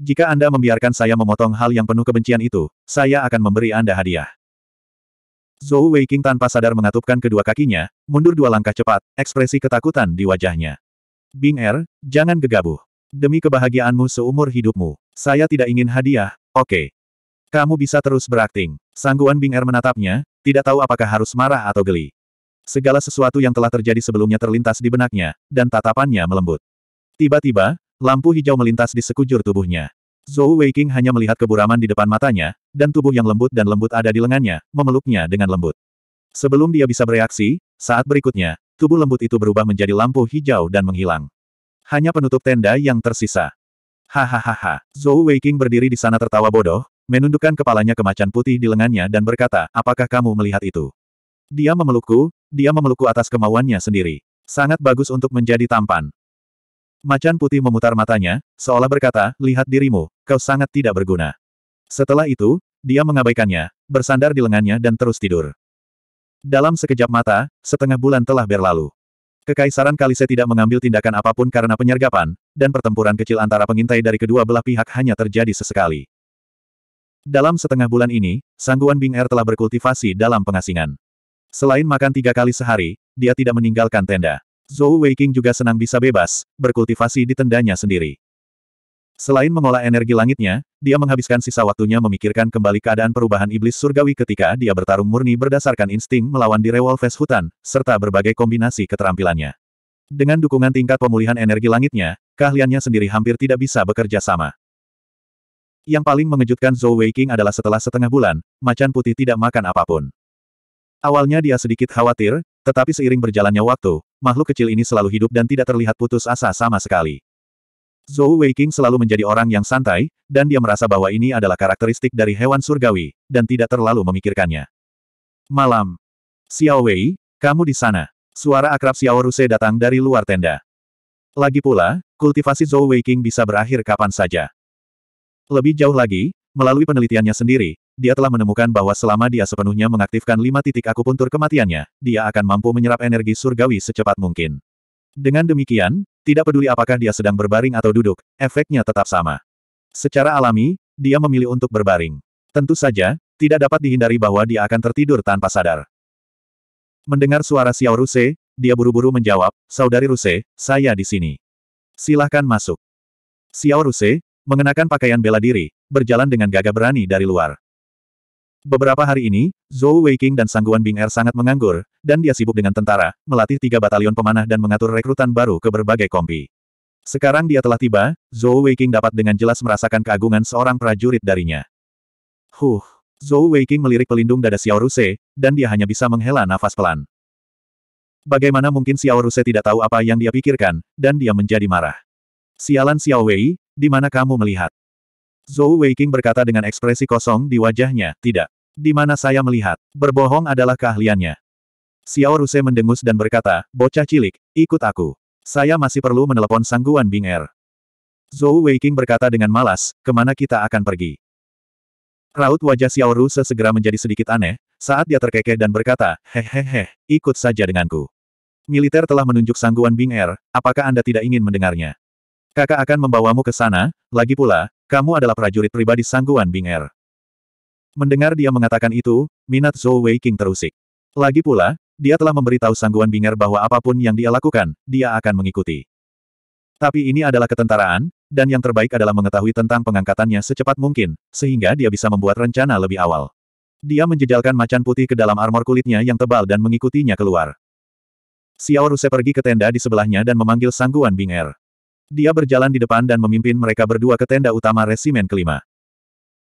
Jika Anda membiarkan saya memotong hal yang penuh kebencian itu, saya akan memberi Anda hadiah. Zhou Weiqing tanpa sadar mengatupkan kedua kakinya, mundur dua langkah cepat, ekspresi ketakutan di wajahnya. Bing Er, jangan gegabah. Demi kebahagiaanmu seumur hidupmu. Saya tidak ingin hadiah, oke. Okay. Kamu bisa terus berakting. Sangguan Bing Er menatapnya, tidak tahu apakah harus marah atau geli. Segala sesuatu yang telah terjadi sebelumnya terlintas di benaknya, dan tatapannya melembut. Tiba-tiba, lampu hijau melintas di sekujur tubuhnya. Zhou Weiqing hanya melihat keburaman di depan matanya, dan tubuh yang lembut dan lembut ada di lengannya, memeluknya dengan lembut. Sebelum dia bisa bereaksi, saat berikutnya, tubuh lembut itu berubah menjadi lampu hijau dan menghilang. Hanya penutup tenda yang tersisa. Hahaha. Zhou Weiqing berdiri di sana tertawa bodoh, menundukkan kepalanya ke macan putih di lengannya dan berkata, apakah kamu melihat itu? Dia memelukku, dia memelukku atas kemauannya sendiri. Sangat bagus untuk menjadi tampan. Macan putih memutar matanya, seolah berkata, lihat dirimu, kau sangat tidak berguna. Setelah itu, dia mengabaikannya, bersandar di lengannya dan terus tidur. Dalam sekejap mata, setengah bulan telah berlalu. Kekaisaran Kalise tidak mengambil tindakan apapun karena penyergapan, dan pertempuran kecil antara pengintai dari kedua belah pihak hanya terjadi sesekali. Dalam setengah bulan ini, Sangguan Bing Er telah berkultivasi dalam pengasingan. Selain makan tiga kali sehari, dia tidak meninggalkan tenda. Zhou Weiking juga senang bisa bebas, berkultivasi di tendanya sendiri. Selain mengolah energi langitnya, dia menghabiskan sisa waktunya memikirkan kembali keadaan perubahan iblis surgawi ketika dia bertarung murni berdasarkan insting melawan di Revolves hutan, serta berbagai kombinasi keterampilannya. Dengan dukungan tingkat pemulihan energi langitnya, keahliannya sendiri hampir tidak bisa bekerja sama. Yang paling mengejutkan Zhou Weiqing adalah setelah setengah bulan, macan putih tidak makan apapun. Awalnya dia sedikit khawatir, tetapi seiring berjalannya waktu, makhluk kecil ini selalu hidup dan tidak terlihat putus asa sama sekali. Zhou Weiqing selalu menjadi orang yang santai, dan dia merasa bahwa ini adalah karakteristik dari hewan surgawi, dan tidak terlalu memikirkannya. Malam. Xiao Wei, kamu di sana. Suara akrab Xiao Ruse datang dari luar tenda. Lagi pula, kultivasi Zhou Weiqing bisa berakhir kapan saja. Lebih jauh lagi, melalui penelitiannya sendiri, dia telah menemukan bahwa selama dia sepenuhnya mengaktifkan lima titik akupuntur kematiannya, dia akan mampu menyerap energi surgawi secepat mungkin. Dengan demikian, tidak peduli apakah dia sedang berbaring atau duduk, efeknya tetap sama. Secara alami, dia memilih untuk berbaring. Tentu saja, tidak dapat dihindari bahwa dia akan tertidur tanpa sadar. Mendengar suara Xiao Ruse, dia buru-buru menjawab, Saudari Ruse, saya di sini. Silahkan masuk. Xiao Ruse, mengenakan pakaian bela diri, berjalan dengan gagah berani dari luar. Beberapa hari ini, Zhou Weiqing dan Sangguan Bing Er sangat menganggur, dan dia sibuk dengan tentara, melatih tiga batalion pemanah dan mengatur rekrutan baru ke berbagai kompi. Sekarang dia telah tiba, Zhou Weiqing dapat dengan jelas merasakan keagungan seorang prajurit darinya. Huh, Zhou Weiqing melirik pelindung dada Xiao Ruse, dan dia hanya bisa menghela nafas pelan. Bagaimana mungkin Xiao Ruse tidak tahu apa yang dia pikirkan, dan dia menjadi marah. Sialan Xiao Wei, di mana kamu melihat? Zhou Weiqing berkata dengan ekspresi kosong di wajahnya, tidak. Di mana saya melihat, berbohong adalah keahliannya. Xiao Ruse mendengus dan berkata, bocah cilik, ikut aku. Saya masih perlu menelepon sangguan Bing Er. Zhou Weiqing berkata dengan malas, kemana kita akan pergi. Raut wajah Xiao Ruse segera menjadi sedikit aneh, saat dia terkekeh dan berkata, hehehe, ikut saja denganku. Militer telah menunjuk sangguan Bing Er, apakah Anda tidak ingin mendengarnya? Kakak akan membawamu ke sana, lagi pula, kamu adalah prajurit pribadi sangguan Bing Er. Mendengar dia mengatakan itu, minat Zhou Wei King terusik. Lagi pula, dia telah memberitahu Sangguan Bingar bahwa apapun yang dia lakukan, dia akan mengikuti. Tapi ini adalah ketentaraan, dan yang terbaik adalah mengetahui tentang pengangkatannya secepat mungkin, sehingga dia bisa membuat rencana lebih awal. Dia menjejalkan macan putih ke dalam armor kulitnya yang tebal dan mengikutinya keluar. Xiao Ruse pergi ke tenda di sebelahnya dan memanggil Sangguan Bingar. Dia berjalan di depan dan memimpin mereka berdua ke tenda utama resimen kelima.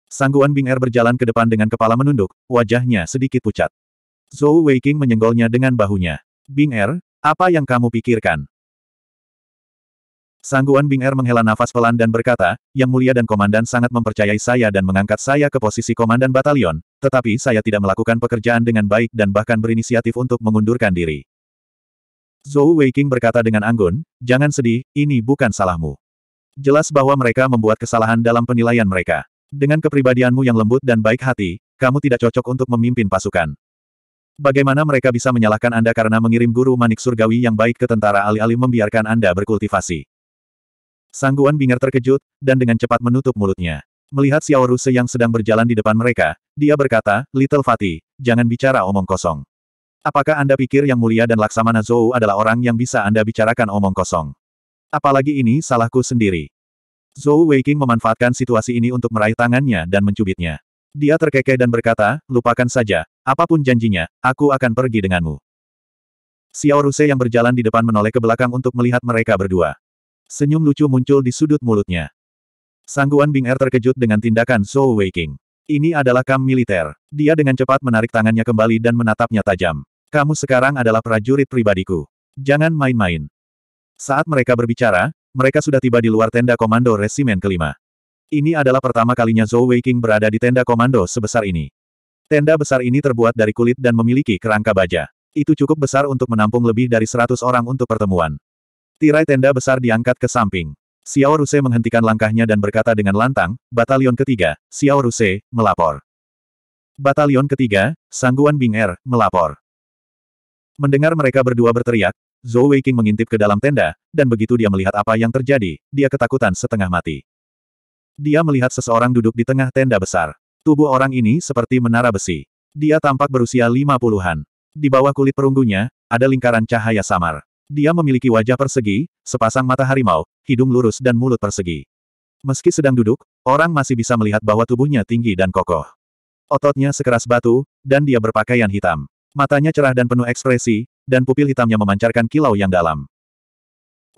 Sangguan Bing Er berjalan ke depan dengan kepala menunduk, wajahnya sedikit pucat. Zhou Weiqing menyenggolnya dengan bahunya. Bing Er, apa yang kamu pikirkan? Sangguan Bing Er menghela nafas pelan dan berkata, Yang mulia dan komandan sangat mempercayai saya dan mengangkat saya ke posisi komandan batalion, tetapi saya tidak melakukan pekerjaan dengan baik dan bahkan berinisiatif untuk mengundurkan diri. Zhou Weiqing berkata dengan anggun, Jangan sedih, ini bukan salahmu. Jelas bahwa mereka membuat kesalahan dalam penilaian mereka. Dengan kepribadianmu yang lembut dan baik hati, kamu tidak cocok untuk memimpin pasukan. Bagaimana mereka bisa menyalahkan Anda karena mengirim guru manik surgawi yang baik ke tentara alih-alih membiarkan Anda berkultivasi? Sangguan Bingar terkejut, dan dengan cepat menutup mulutnya. Melihat Xiao Ruse yang sedang berjalan di depan mereka, dia berkata, Little Fatih, jangan bicara omong kosong. Apakah Anda pikir Yang Mulia dan Laksamana Zhou adalah orang yang bisa Anda bicarakan omong kosong? Apalagi ini salahku sendiri. Zhou Weiqing memanfaatkan situasi ini untuk meraih tangannya dan mencubitnya. Dia terkekeh dan berkata, lupakan saja, apapun janjinya, aku akan pergi denganmu. Xiao Ruse yang berjalan di depan menoleh ke belakang untuk melihat mereka berdua. Senyum lucu muncul di sudut mulutnya. Sangguan Bing Er terkejut dengan tindakan Zhou Weiqing. Ini adalah kam militer. Dia dengan cepat menarik tangannya kembali dan menatapnya tajam. Kamu sekarang adalah prajurit pribadiku. Jangan main-main. Saat mereka berbicara, mereka sudah tiba di luar tenda komando resimen kelima. Ini adalah pertama kalinya Zhou Weiqing berada di tenda komando sebesar ini. Tenda besar ini terbuat dari kulit dan memiliki kerangka baja. Itu cukup besar untuk menampung lebih dari 100 orang untuk pertemuan. Tirai tenda besar diangkat ke samping. Xiao Ruse menghentikan langkahnya dan berkata dengan lantang, Batalion ketiga, Xiao Ruse, melapor. Batalion ketiga, Sangguan Bing Er, melapor. Mendengar mereka berdua berteriak, Zhou Weiqing mengintip ke dalam tenda, dan begitu dia melihat apa yang terjadi, dia ketakutan setengah mati. Dia melihat seseorang duduk di tengah tenda besar. Tubuh orang ini seperti menara besi. Dia tampak berusia lima puluhan. Di bawah kulit perunggunya, ada lingkaran cahaya samar. Dia memiliki wajah persegi, sepasang mata harimau, hidung lurus dan mulut persegi. Meski sedang duduk, orang masih bisa melihat bahwa tubuhnya tinggi dan kokoh. Ototnya sekeras batu, dan dia berpakaian hitam. Matanya cerah dan penuh ekspresi, dan pupil hitamnya memancarkan kilau yang dalam.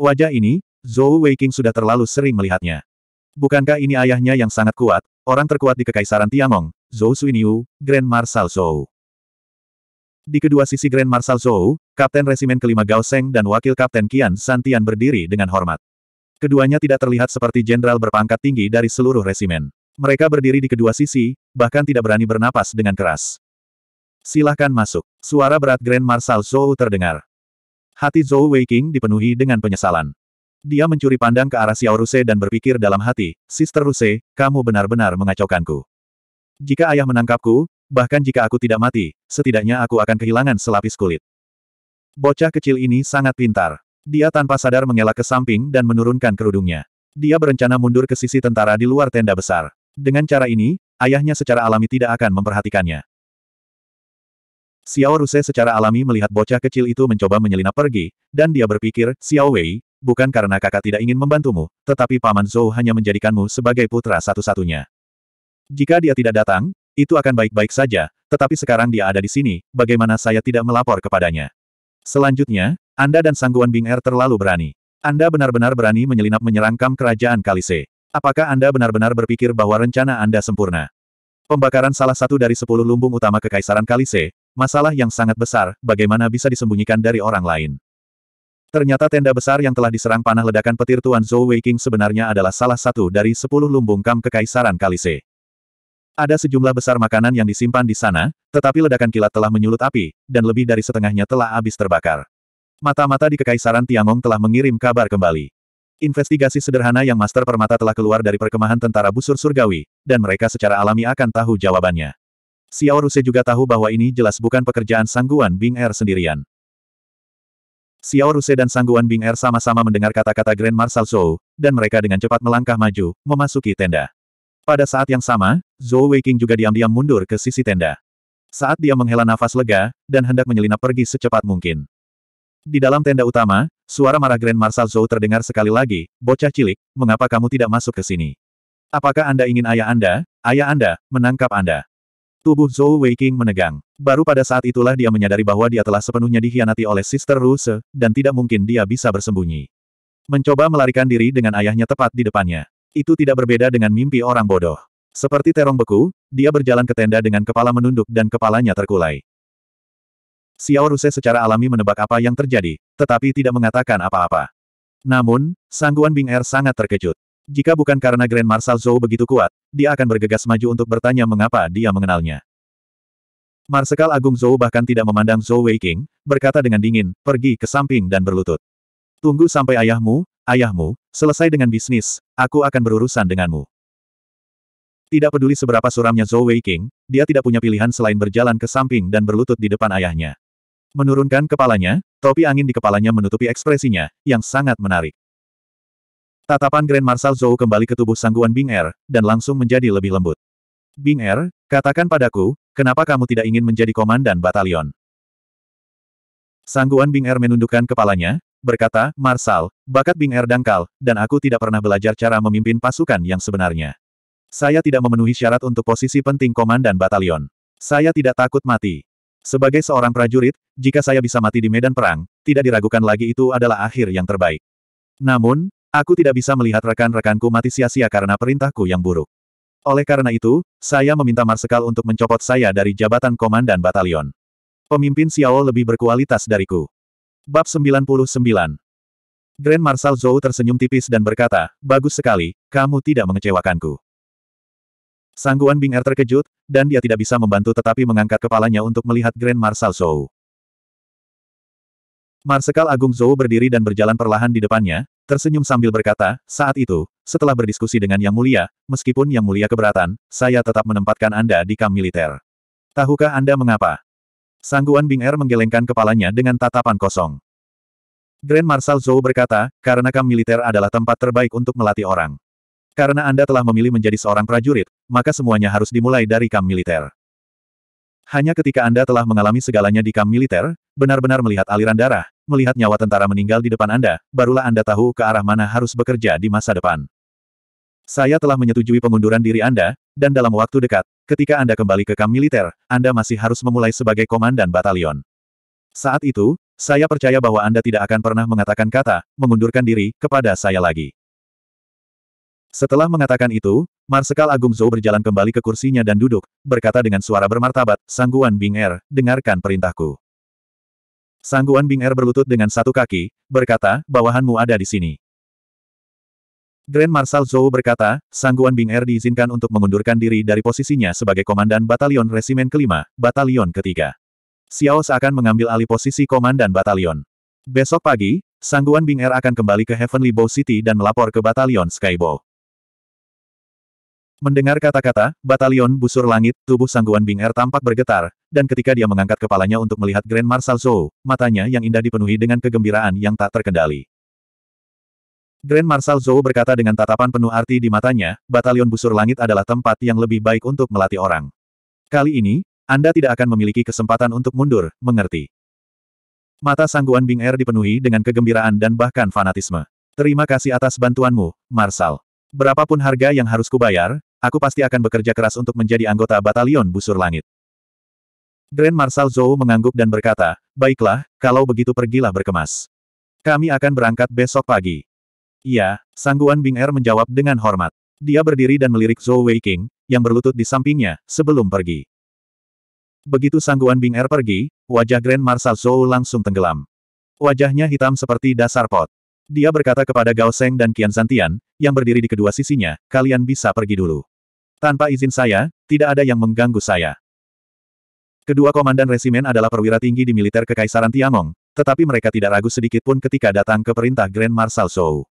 Wajah ini, Zhou Weiking sudah terlalu sering melihatnya. Bukankah ini ayahnya yang sangat kuat, orang terkuat di Kekaisaran Tiangong, Zhou Suiniu, Grand Marshal Zhou. Di kedua sisi Grand Marshal Zhou, Kapten Resimen kelima Gao Seng dan Wakil Kapten Qian Santian berdiri dengan hormat. Keduanya tidak terlihat seperti jenderal berpangkat tinggi dari seluruh resimen. Mereka berdiri di kedua sisi, bahkan tidak berani bernapas dengan keras. Silahkan masuk. Suara berat Grand Marshal Zhou terdengar. Hati Zhou Weiqing dipenuhi dengan penyesalan. Dia mencuri pandang ke arah Xiao Ruse dan berpikir dalam hati, Sister Ruse, kamu benar-benar mengacaukanku. Jika ayah menangkapku, bahkan jika aku tidak mati, setidaknya aku akan kehilangan selapis kulit. Bocah kecil ini sangat pintar. Dia tanpa sadar mengelak ke samping dan menurunkan kerudungnya. Dia berencana mundur ke sisi tentara di luar tenda besar. Dengan cara ini, ayahnya secara alami tidak akan memperhatikannya. Xiao Ruse secara alami melihat bocah kecil itu mencoba menyelinap pergi, dan dia berpikir, Xiao Wei, bukan karena kakak tidak ingin membantumu, tetapi Paman Zhou hanya menjadikanmu sebagai putra satu-satunya. Jika dia tidak datang, itu akan baik-baik saja, tetapi sekarang dia ada di sini, bagaimana saya tidak melapor kepadanya? Selanjutnya, Anda dan Sangguan Bing Er terlalu berani. Anda benar-benar berani menyelinap menyerang kam kerajaan Kalise. Apakah Anda benar-benar berpikir bahwa rencana Anda sempurna? Pembakaran salah satu dari sepuluh lumbung utama Kekaisaran Kalise, Masalah yang sangat besar, bagaimana bisa disembunyikan dari orang lain. Ternyata tenda besar yang telah diserang panah ledakan petir Tuan Zhou King sebenarnya adalah salah satu dari sepuluh lumbung kam kekaisaran Kalise. Ada sejumlah besar makanan yang disimpan di sana, tetapi ledakan kilat telah menyulut api, dan lebih dari setengahnya telah habis terbakar. Mata-mata di Kekaisaran Tiangong telah mengirim kabar kembali. Investigasi sederhana yang Master Permata telah keluar dari perkemahan tentara busur surgawi, dan mereka secara alami akan tahu jawabannya. Xiao Ruse juga tahu bahwa ini jelas bukan pekerjaan Sangguan Bing Er sendirian. Xiao Ruse dan Sangguan Bing Er sama-sama mendengar kata-kata Grand Marshal Zhou, dan mereka dengan cepat melangkah maju, memasuki tenda. Pada saat yang sama, Zhou Weiqing juga diam-diam mundur ke sisi tenda. Saat dia menghela nafas lega, dan hendak menyelinap pergi secepat mungkin. Di dalam tenda utama, suara marah Grand Marshal Zhou terdengar sekali lagi, bocah cilik, mengapa kamu tidak masuk ke sini? Apakah Anda ingin ayah Anda, ayah Anda, menangkap Anda? Tubuh Zhou Weiqing menegang. Baru pada saat itulah dia menyadari bahwa dia telah sepenuhnya dikhianati oleh Sister Ruse, dan tidak mungkin dia bisa bersembunyi. Mencoba melarikan diri dengan ayahnya tepat di depannya. Itu tidak berbeda dengan mimpi orang bodoh. Seperti terong beku, dia berjalan ke tenda dengan kepala menunduk dan kepalanya terkulai. Xiao Ruse secara alami menebak apa yang terjadi, tetapi tidak mengatakan apa-apa. Namun, sangguan Bing Er sangat terkejut. Jika bukan karena Grand Marshal Zhou begitu kuat, dia akan bergegas maju untuk bertanya mengapa dia mengenalnya. Marsekal Agung Zhou bahkan tidak memandang Zhou Weiking, berkata dengan dingin, pergi ke samping dan berlutut. Tunggu sampai ayahmu, ayahmu, selesai dengan bisnis, aku akan berurusan denganmu. Tidak peduli seberapa suramnya Zhou Weiking, dia tidak punya pilihan selain berjalan ke samping dan berlutut di depan ayahnya. Menurunkan kepalanya, topi angin di kepalanya menutupi ekspresinya, yang sangat menarik. Tatapan Grand Marshal Zhou kembali ke tubuh sangguan Bing Er, dan langsung menjadi lebih lembut. Bing Er, katakan padaku, kenapa kamu tidak ingin menjadi komandan batalion? Sangguan Bing Er menundukkan kepalanya, berkata, Marshal, bakat Bing Er dangkal, dan aku tidak pernah belajar cara memimpin pasukan yang sebenarnya. Saya tidak memenuhi syarat untuk posisi penting komandan batalion. Saya tidak takut mati. Sebagai seorang prajurit, jika saya bisa mati di medan perang, tidak diragukan lagi itu adalah akhir yang terbaik. Namun, Aku tidak bisa melihat rekan-rekanku mati sia-sia karena perintahku yang buruk. Oleh karena itu, saya meminta Marsekal untuk mencopot saya dari jabatan komandan batalion. Pemimpin Xiao lebih berkualitas dariku. Bab 99 Grand Marshal Zhou tersenyum tipis dan berkata, Bagus sekali, kamu tidak mengecewakanku. Sangguan Bing Er terkejut, dan dia tidak bisa membantu tetapi mengangkat kepalanya untuk melihat Grand Marshal Zhou. Marsekal Agung Zhou berdiri dan berjalan perlahan di depannya, tersenyum sambil berkata, saat itu, setelah berdiskusi dengan Yang Mulia, meskipun Yang Mulia keberatan, saya tetap menempatkan Anda di kam militer. Tahukah Anda mengapa? Sangguan Bing Er menggelengkan kepalanya dengan tatapan kosong. Grand Marshal Zhou berkata, karena kam militer adalah tempat terbaik untuk melatih orang. Karena Anda telah memilih menjadi seorang prajurit, maka semuanya harus dimulai dari kam militer. Hanya ketika Anda telah mengalami segalanya di kamp militer, benar-benar melihat aliran darah, melihat nyawa tentara meninggal di depan Anda, barulah Anda tahu ke arah mana harus bekerja di masa depan. Saya telah menyetujui pengunduran diri Anda, dan dalam waktu dekat, ketika Anda kembali ke kamp militer, Anda masih harus memulai sebagai komandan batalion. Saat itu, saya percaya bahwa Anda tidak akan pernah mengatakan kata, mengundurkan diri, kepada saya lagi. Setelah mengatakan itu, Marsekal Agung Zhou berjalan kembali ke kursinya dan duduk, berkata dengan suara bermartabat, Sangguan Bing Er, dengarkan perintahku. Sangguan Bing Er berlutut dengan satu kaki, berkata, bawahanmu ada di sini. Grand Marshal Zhou berkata, Sangguan Bing Er diizinkan untuk mengundurkan diri dari posisinya sebagai Komandan Batalion Resimen kelima, Batalion ketiga. Xiao akan mengambil alih posisi Komandan Batalion. Besok pagi, Sangguan Bing Er akan kembali ke Heavenly Bow City dan melapor ke Batalion Skybow. Mendengar kata-kata, batalion busur langit, tubuh sangguan Bing Er tampak bergetar, dan ketika dia mengangkat kepalanya untuk melihat Grand Marshal Zhou, matanya yang indah dipenuhi dengan kegembiraan yang tak terkendali. Grand Marshal Zhou berkata dengan tatapan penuh arti di matanya, batalion busur langit adalah tempat yang lebih baik untuk melatih orang. Kali ini, Anda tidak akan memiliki kesempatan untuk mundur, mengerti. Mata sangguan Bing Er dipenuhi dengan kegembiraan dan bahkan fanatisme. Terima kasih atas bantuanmu, Marshal. Berapapun harga yang harus kubayar, Aku pasti akan bekerja keras untuk menjadi anggota batalion busur langit. Grand Marshal Zhou mengangguk dan berkata, Baiklah, kalau begitu pergilah berkemas. Kami akan berangkat besok pagi. Iya, Sangguan Bing Er menjawab dengan hormat. Dia berdiri dan melirik Zhou King, yang berlutut di sampingnya, sebelum pergi. Begitu Sangguan Bing Er pergi, wajah Grand Marshal Zhou langsung tenggelam. Wajahnya hitam seperti dasar pot. Dia berkata kepada Gao Seng dan Qian Santian, yang berdiri di kedua sisinya, kalian bisa pergi dulu. Tanpa izin saya, tidak ada yang mengganggu saya. Kedua komandan resimen adalah perwira tinggi di militer Kekaisaran Tiamong, tetapi mereka tidak ragu sedikit pun ketika datang ke perintah Grand Marshal Zhou.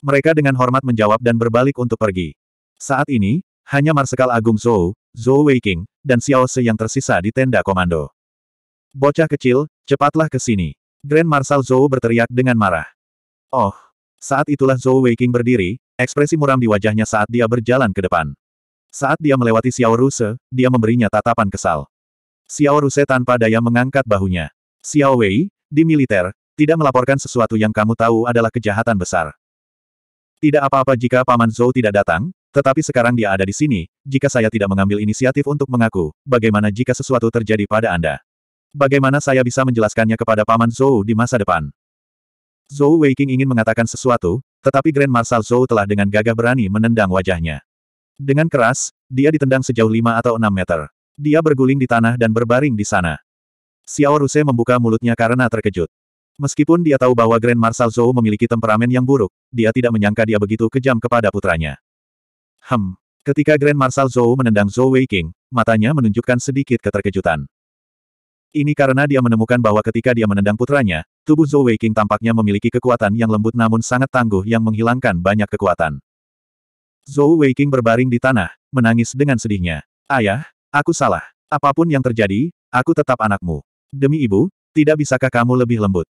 Mereka dengan hormat menjawab dan berbalik untuk pergi. Saat ini, hanya Marsekal Agung Zhou, Zhou Weiking, dan Xiao Se yang tersisa di tenda komando. Bocah kecil, cepatlah ke sini. Grand Marshal Zhou berteriak dengan marah. Oh! Saat itulah Zhou Weiqing berdiri, ekspresi muram di wajahnya saat dia berjalan ke depan. Saat dia melewati Xiao Ruse, dia memberinya tatapan kesal. Xiao Ruse tanpa daya mengangkat bahunya. Xiao Wei, di militer, tidak melaporkan sesuatu yang kamu tahu adalah kejahatan besar. Tidak apa-apa jika Paman Zhou tidak datang, tetapi sekarang dia ada di sini, jika saya tidak mengambil inisiatif untuk mengaku, bagaimana jika sesuatu terjadi pada Anda? Bagaimana saya bisa menjelaskannya kepada Paman Zhou di masa depan? Zhou Weiqing ingin mengatakan sesuatu, tetapi Grand Marshal Zhou telah dengan gagah berani menendang wajahnya. Dengan keras, dia ditendang sejauh lima atau enam meter. Dia berguling di tanah dan berbaring di sana. Xiao Ruse membuka mulutnya karena terkejut. Meskipun dia tahu bahwa Grand Marshal Zhou memiliki temperamen yang buruk, dia tidak menyangka dia begitu kejam kepada putranya. Hem. Ketika Grand Marshal Zhou menendang Zhou Weiqing, matanya menunjukkan sedikit keterkejutan. Ini karena dia menemukan bahwa ketika dia menendang putranya, tubuh Zhou Weiqing tampaknya memiliki kekuatan yang lembut namun sangat tangguh yang menghilangkan banyak kekuatan. Zhou Weiqing berbaring di tanah, menangis dengan sedihnya. Ayah, aku salah. Apapun yang terjadi, aku tetap anakmu. Demi ibu, tidak bisakah kamu lebih lembut?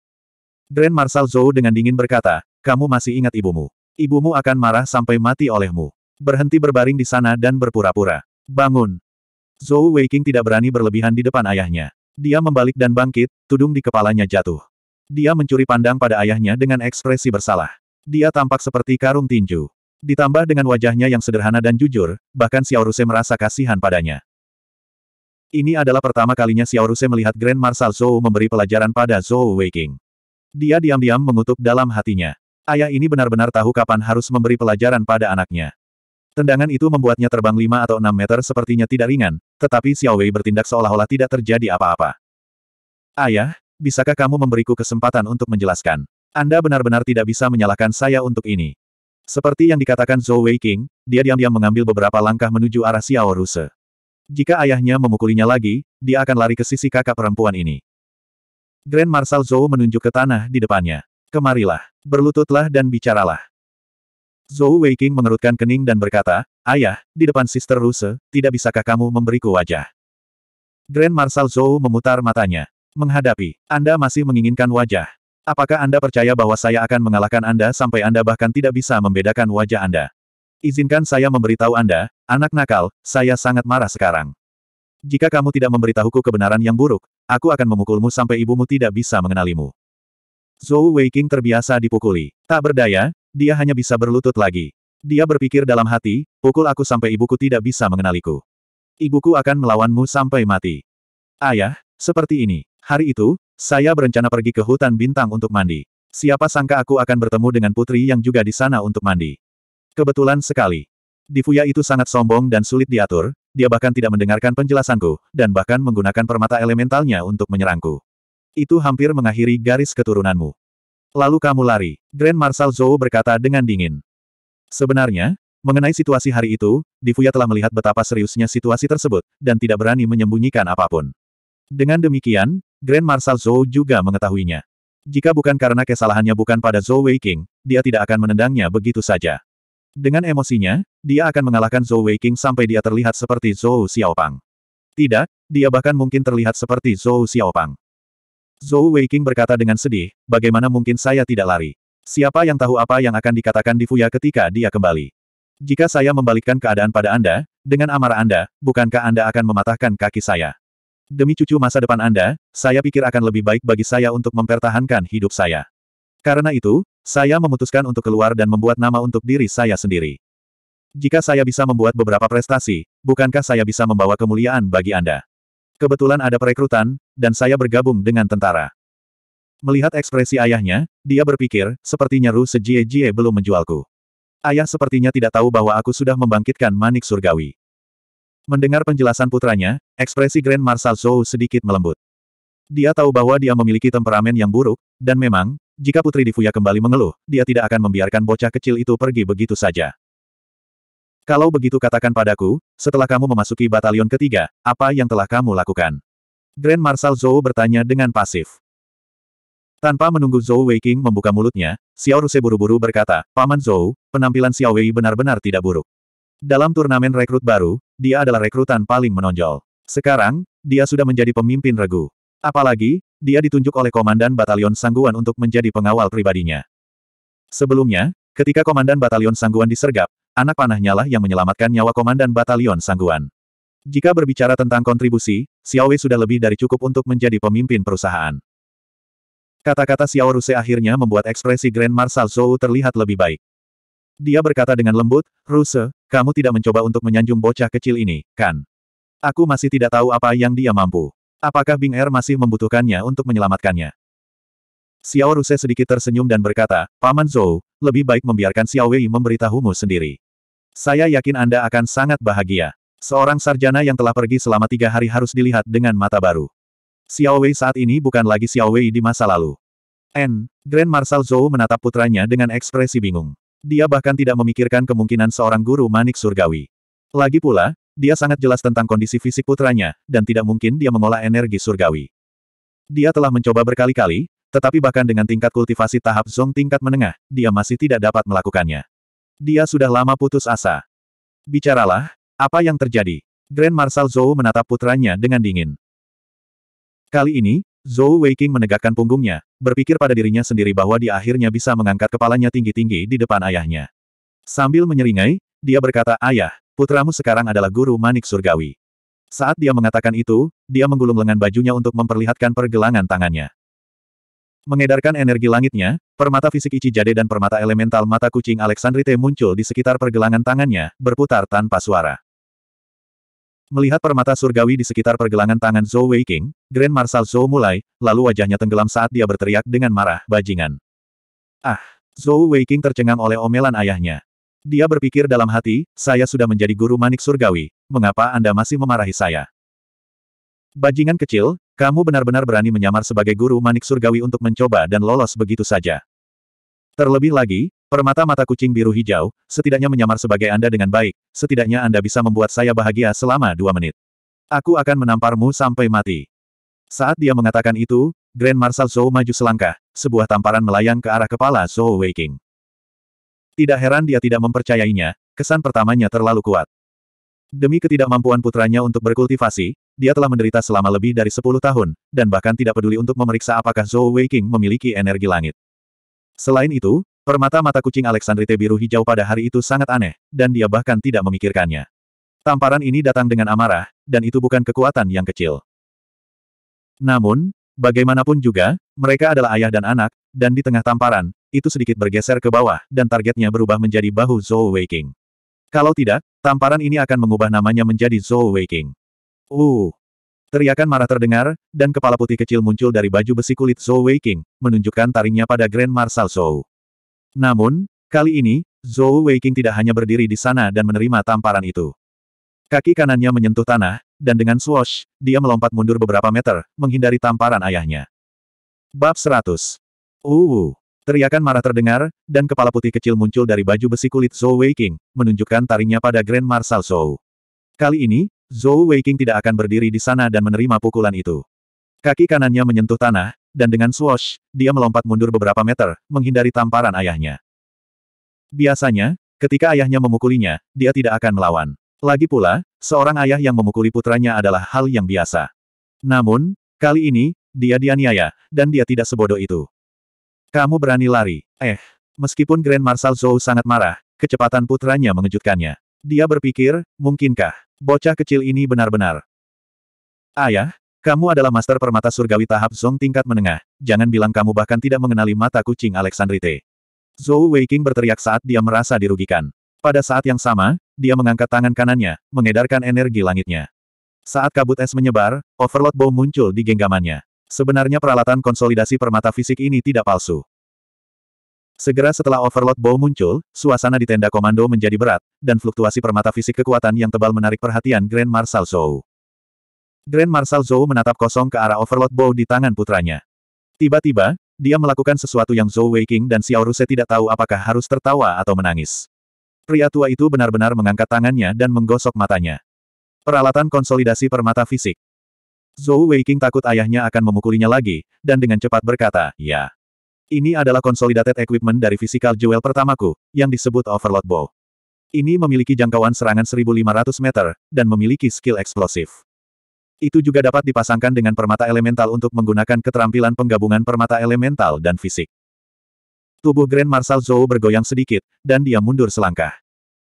Grand Marshal Zhou dengan dingin berkata, kamu masih ingat ibumu. Ibumu akan marah sampai mati olehmu. Berhenti berbaring di sana dan berpura-pura. Bangun. Zhou Weiqing tidak berani berlebihan di depan ayahnya. Dia membalik dan bangkit, tudung di kepalanya jatuh. Dia mencuri pandang pada ayahnya dengan ekspresi bersalah. Dia tampak seperti karung tinju. Ditambah dengan wajahnya yang sederhana dan jujur, bahkan Xiao Ruse merasa kasihan padanya. Ini adalah pertama kalinya Xiao Ruse melihat Grand Marshal Zhou memberi pelajaran pada Zhou Weiking. Dia diam-diam mengutuk dalam hatinya. Ayah ini benar-benar tahu kapan harus memberi pelajaran pada anaknya. Tendangan itu membuatnya terbang lima atau enam meter sepertinya tidak ringan, tetapi Xiao Wei bertindak seolah-olah tidak terjadi apa-apa. Ayah, bisakah kamu memberiku kesempatan untuk menjelaskan? Anda benar-benar tidak bisa menyalahkan saya untuk ini. Seperti yang dikatakan Zhou Wei King, dia diam-diam mengambil beberapa langkah menuju arah Xiao Ruse. Jika ayahnya memukulinya lagi, dia akan lari ke sisi kakak perempuan ini. Grand Marshal Zhou menunjuk ke tanah di depannya. Kemarilah, berlututlah dan bicaralah. Zhou Weiqing mengerutkan kening dan berkata, Ayah, di depan Sister Ruse, tidak bisakah kamu memberiku wajah? Grand Marshal Zhou memutar matanya. Menghadapi, Anda masih menginginkan wajah. Apakah Anda percaya bahwa saya akan mengalahkan Anda sampai Anda bahkan tidak bisa membedakan wajah Anda? Izinkan saya memberitahu Anda, anak nakal, saya sangat marah sekarang. Jika kamu tidak memberitahuku kebenaran yang buruk, aku akan memukulmu sampai ibumu tidak bisa mengenalimu. Zhou Weiqing terbiasa dipukuli. Tak berdaya, dia hanya bisa berlutut lagi. Dia berpikir dalam hati, pukul aku sampai ibuku tidak bisa mengenaliku. Ibuku akan melawanmu sampai mati. Ayah, seperti ini. Hari itu, saya berencana pergi ke hutan bintang untuk mandi. Siapa sangka aku akan bertemu dengan putri yang juga di sana untuk mandi. Kebetulan sekali. Difuya itu sangat sombong dan sulit diatur, dia bahkan tidak mendengarkan penjelasanku, dan bahkan menggunakan permata elementalnya untuk menyerangku. Itu hampir mengakhiri garis keturunanmu. Lalu kamu lari. Grand Marshal Zhou berkata dengan dingin. Sebenarnya, mengenai situasi hari itu, Difuya telah melihat betapa seriusnya situasi tersebut, dan tidak berani menyembunyikan apapun. Dengan demikian, Grand Marshal Zhou juga mengetahuinya. Jika bukan karena kesalahannya bukan pada Zhou Weiqing, dia tidak akan menendangnya begitu saja. Dengan emosinya, dia akan mengalahkan Zhou Weiqing sampai dia terlihat seperti Zhou Xiaopang. Tidak, dia bahkan mungkin terlihat seperti Zhou Xiaopang. Zhou Weiqing berkata dengan sedih, bagaimana mungkin saya tidak lari? Siapa yang tahu apa yang akan dikatakan di Fuya ketika dia kembali? Jika saya membalikkan keadaan pada Anda, dengan amarah Anda, bukankah Anda akan mematahkan kaki saya? Demi cucu masa depan Anda, saya pikir akan lebih baik bagi saya untuk mempertahankan hidup saya. Karena itu, saya memutuskan untuk keluar dan membuat nama untuk diri saya sendiri. Jika saya bisa membuat beberapa prestasi, bukankah saya bisa membawa kemuliaan bagi Anda? Kebetulan ada perekrutan, dan saya bergabung dengan tentara. Melihat ekspresi ayahnya, dia berpikir, sepertinya Ru Sejie Jie belum menjualku. Ayah sepertinya tidak tahu bahwa aku sudah membangkitkan manik surgawi. Mendengar penjelasan putranya, ekspresi Grand Marshal Zhou sedikit melembut. Dia tahu bahwa dia memiliki temperamen yang buruk, dan memang, jika Putri Difuya kembali mengeluh, dia tidak akan membiarkan bocah kecil itu pergi begitu saja. Kalau begitu katakan padaku, setelah kamu memasuki batalion ketiga, apa yang telah kamu lakukan? Grand Marshal Zhou bertanya dengan pasif. Tanpa menunggu Zhou Weiqing membuka mulutnya, Xiao Ruse buru-buru berkata, Paman Zhou, penampilan Xiao Wei benar-benar tidak buruk. Dalam turnamen rekrut baru, dia adalah rekrutan paling menonjol. Sekarang, dia sudah menjadi pemimpin regu. Apalagi, dia ditunjuk oleh Komandan Batalion Sangguan untuk menjadi pengawal pribadinya. Sebelumnya, ketika Komandan Batalion Sangguan disergap, Anak panahnya lah yang menyelamatkan nyawa Komandan Batalion Sangguan. Jika berbicara tentang kontribusi, Xiao Wei sudah lebih dari cukup untuk menjadi pemimpin perusahaan. Kata-kata Xiao Ruse akhirnya membuat ekspresi Grand Marshal Zhou terlihat lebih baik. Dia berkata dengan lembut, Ruse, kamu tidak mencoba untuk menyanjung bocah kecil ini, kan? Aku masih tidak tahu apa yang dia mampu. Apakah Bing Er masih membutuhkannya untuk menyelamatkannya? Xiao Ruse sedikit tersenyum dan berkata, Paman Zhou, lebih baik membiarkan Xiao Wei memberitahumu sendiri. Saya yakin Anda akan sangat bahagia. Seorang sarjana yang telah pergi selama tiga hari harus dilihat dengan mata baru. Xiao Wei saat ini bukan lagi Xiao Wei di masa lalu. N. Grand Marshal Zhou menatap putranya dengan ekspresi bingung. Dia bahkan tidak memikirkan kemungkinan seorang guru manik surgawi. Lagi pula, dia sangat jelas tentang kondisi fisik putranya, dan tidak mungkin dia mengolah energi surgawi. Dia telah mencoba berkali-kali, tetapi bahkan dengan tingkat kultivasi tahap zong tingkat menengah, dia masih tidak dapat melakukannya. Dia sudah lama putus asa. Bicaralah, apa yang terjadi? Grand Marshal Zhou menatap putranya dengan dingin. Kali ini, Zhou Weiqing menegakkan punggungnya, berpikir pada dirinya sendiri bahwa dia akhirnya bisa mengangkat kepalanya tinggi-tinggi di depan ayahnya. Sambil menyeringai, dia berkata, Ayah, putramu sekarang adalah guru manik surgawi. Saat dia mengatakan itu, dia menggulung lengan bajunya untuk memperlihatkan pergelangan tangannya. Mengedarkan energi langitnya, permata fisik Jade dan permata elemental mata kucing Alexandrite muncul di sekitar pergelangan tangannya, berputar tanpa suara. Melihat permata surgawi di sekitar pergelangan tangan Zhou Weiqing, Grand Marshal Zhou mulai, lalu wajahnya tenggelam saat dia berteriak dengan marah, bajingan. Ah! Zhou Weiqing tercengang oleh omelan ayahnya. Dia berpikir dalam hati, saya sudah menjadi guru manik surgawi, mengapa Anda masih memarahi saya? Bajingan kecil, kamu benar-benar berani menyamar sebagai guru manik surgawi untuk mencoba dan lolos begitu saja. Terlebih lagi, permata mata kucing biru hijau, setidaknya menyamar sebagai Anda dengan baik, setidaknya Anda bisa membuat saya bahagia selama dua menit. Aku akan menamparmu sampai mati. Saat dia mengatakan itu, Grand Marshal Zhou maju selangkah, sebuah tamparan melayang ke arah kepala Zhou Weiqing. Tidak heran dia tidak mempercayainya, kesan pertamanya terlalu kuat. Demi ketidakmampuan putranya untuk berkultivasi, dia telah menderita selama lebih dari 10 tahun, dan bahkan tidak peduli untuk memeriksa apakah Zhou Weiqing memiliki energi langit. Selain itu, permata mata kucing Alexandrite biru hijau pada hari itu sangat aneh, dan dia bahkan tidak memikirkannya. Tamparan ini datang dengan amarah, dan itu bukan kekuatan yang kecil. Namun, bagaimanapun juga, mereka adalah ayah dan anak, dan di tengah tamparan, itu sedikit bergeser ke bawah, dan targetnya berubah menjadi bahu Zhou Weiqing. Kalau tidak, tamparan ini akan mengubah namanya menjadi Zhou Weiqing. Uh! Teriakan marah terdengar, dan kepala putih kecil muncul dari baju besi kulit Zhou Weiqing, menunjukkan taringnya pada Grand Marshal Zhou. Namun, kali ini, Zhou Weiqing tidak hanya berdiri di sana dan menerima tamparan itu. Kaki kanannya menyentuh tanah, dan dengan swash, dia melompat mundur beberapa meter, menghindari tamparan ayahnya. Bab 100 Uh! Teriakan marah terdengar, dan kepala putih kecil muncul dari baju besi kulit Zhou Weiqing, menunjukkan taringnya pada Grand Marshal Zhou. Kali ini, Zhou Weiqing tidak akan berdiri di sana dan menerima pukulan itu. Kaki kanannya menyentuh tanah, dan dengan swash, dia melompat mundur beberapa meter, menghindari tamparan ayahnya. Biasanya, ketika ayahnya memukulinya, dia tidak akan melawan. Lagi pula, seorang ayah yang memukuli putranya adalah hal yang biasa. Namun, kali ini, dia dianiaya, dan dia tidak sebodoh itu. Kamu berani lari. Eh, meskipun Grand Marshal Zhou sangat marah, kecepatan putranya mengejutkannya. Dia berpikir, mungkinkah Bocah kecil ini benar-benar. Ayah, kamu adalah master permata surgawi tahap Zong tingkat menengah. Jangan bilang kamu bahkan tidak mengenali mata kucing Alexandrite. Zhou Weiqing berteriak saat dia merasa dirugikan. Pada saat yang sama, dia mengangkat tangan kanannya, mengedarkan energi langitnya. Saat kabut es menyebar, Overlord Bow muncul di genggamannya. Sebenarnya peralatan konsolidasi permata fisik ini tidak palsu. Segera setelah Overlord Bow muncul, suasana di tenda komando menjadi berat, dan fluktuasi permata fisik kekuatan yang tebal menarik perhatian Grand Marshal Zhou. Grand Marshal Zhou menatap kosong ke arah Overlord Bow di tangan putranya. Tiba-tiba, dia melakukan sesuatu yang Zhou Weiking dan Xiao Ruse tidak tahu apakah harus tertawa atau menangis. Pria tua itu benar-benar mengangkat tangannya dan menggosok matanya. Peralatan konsolidasi permata fisik. Zhou Weiking takut ayahnya akan memukulinya lagi, dan dengan cepat berkata, ya. Ini adalah consolidated equipment dari physical jewel pertamaku, yang disebut Overload Bow. Ini memiliki jangkauan serangan 1500 meter, dan memiliki skill eksplosif. Itu juga dapat dipasangkan dengan permata elemental untuk menggunakan keterampilan penggabungan permata elemental dan fisik. Tubuh Grand Marshal Zhou bergoyang sedikit, dan dia mundur selangkah.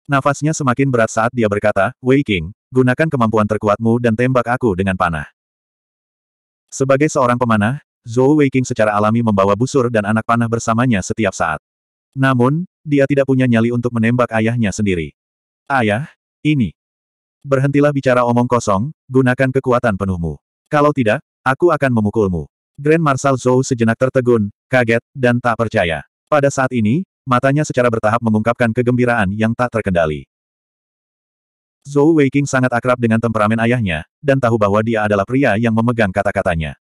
Nafasnya semakin berat saat dia berkata, Wei King, gunakan kemampuan terkuatmu dan tembak aku dengan panah. Sebagai seorang pemanah, Zhou Weiqing secara alami membawa busur dan anak panah bersamanya setiap saat. Namun, dia tidak punya nyali untuk menembak ayahnya sendiri. Ayah, ini. Berhentilah bicara omong kosong, gunakan kekuatan penuhmu. Kalau tidak, aku akan memukulmu. Grand Marshal Zhou sejenak tertegun, kaget, dan tak percaya. Pada saat ini, matanya secara bertahap mengungkapkan kegembiraan yang tak terkendali. Zhou Weiqing sangat akrab dengan temperamen ayahnya, dan tahu bahwa dia adalah pria yang memegang kata-katanya.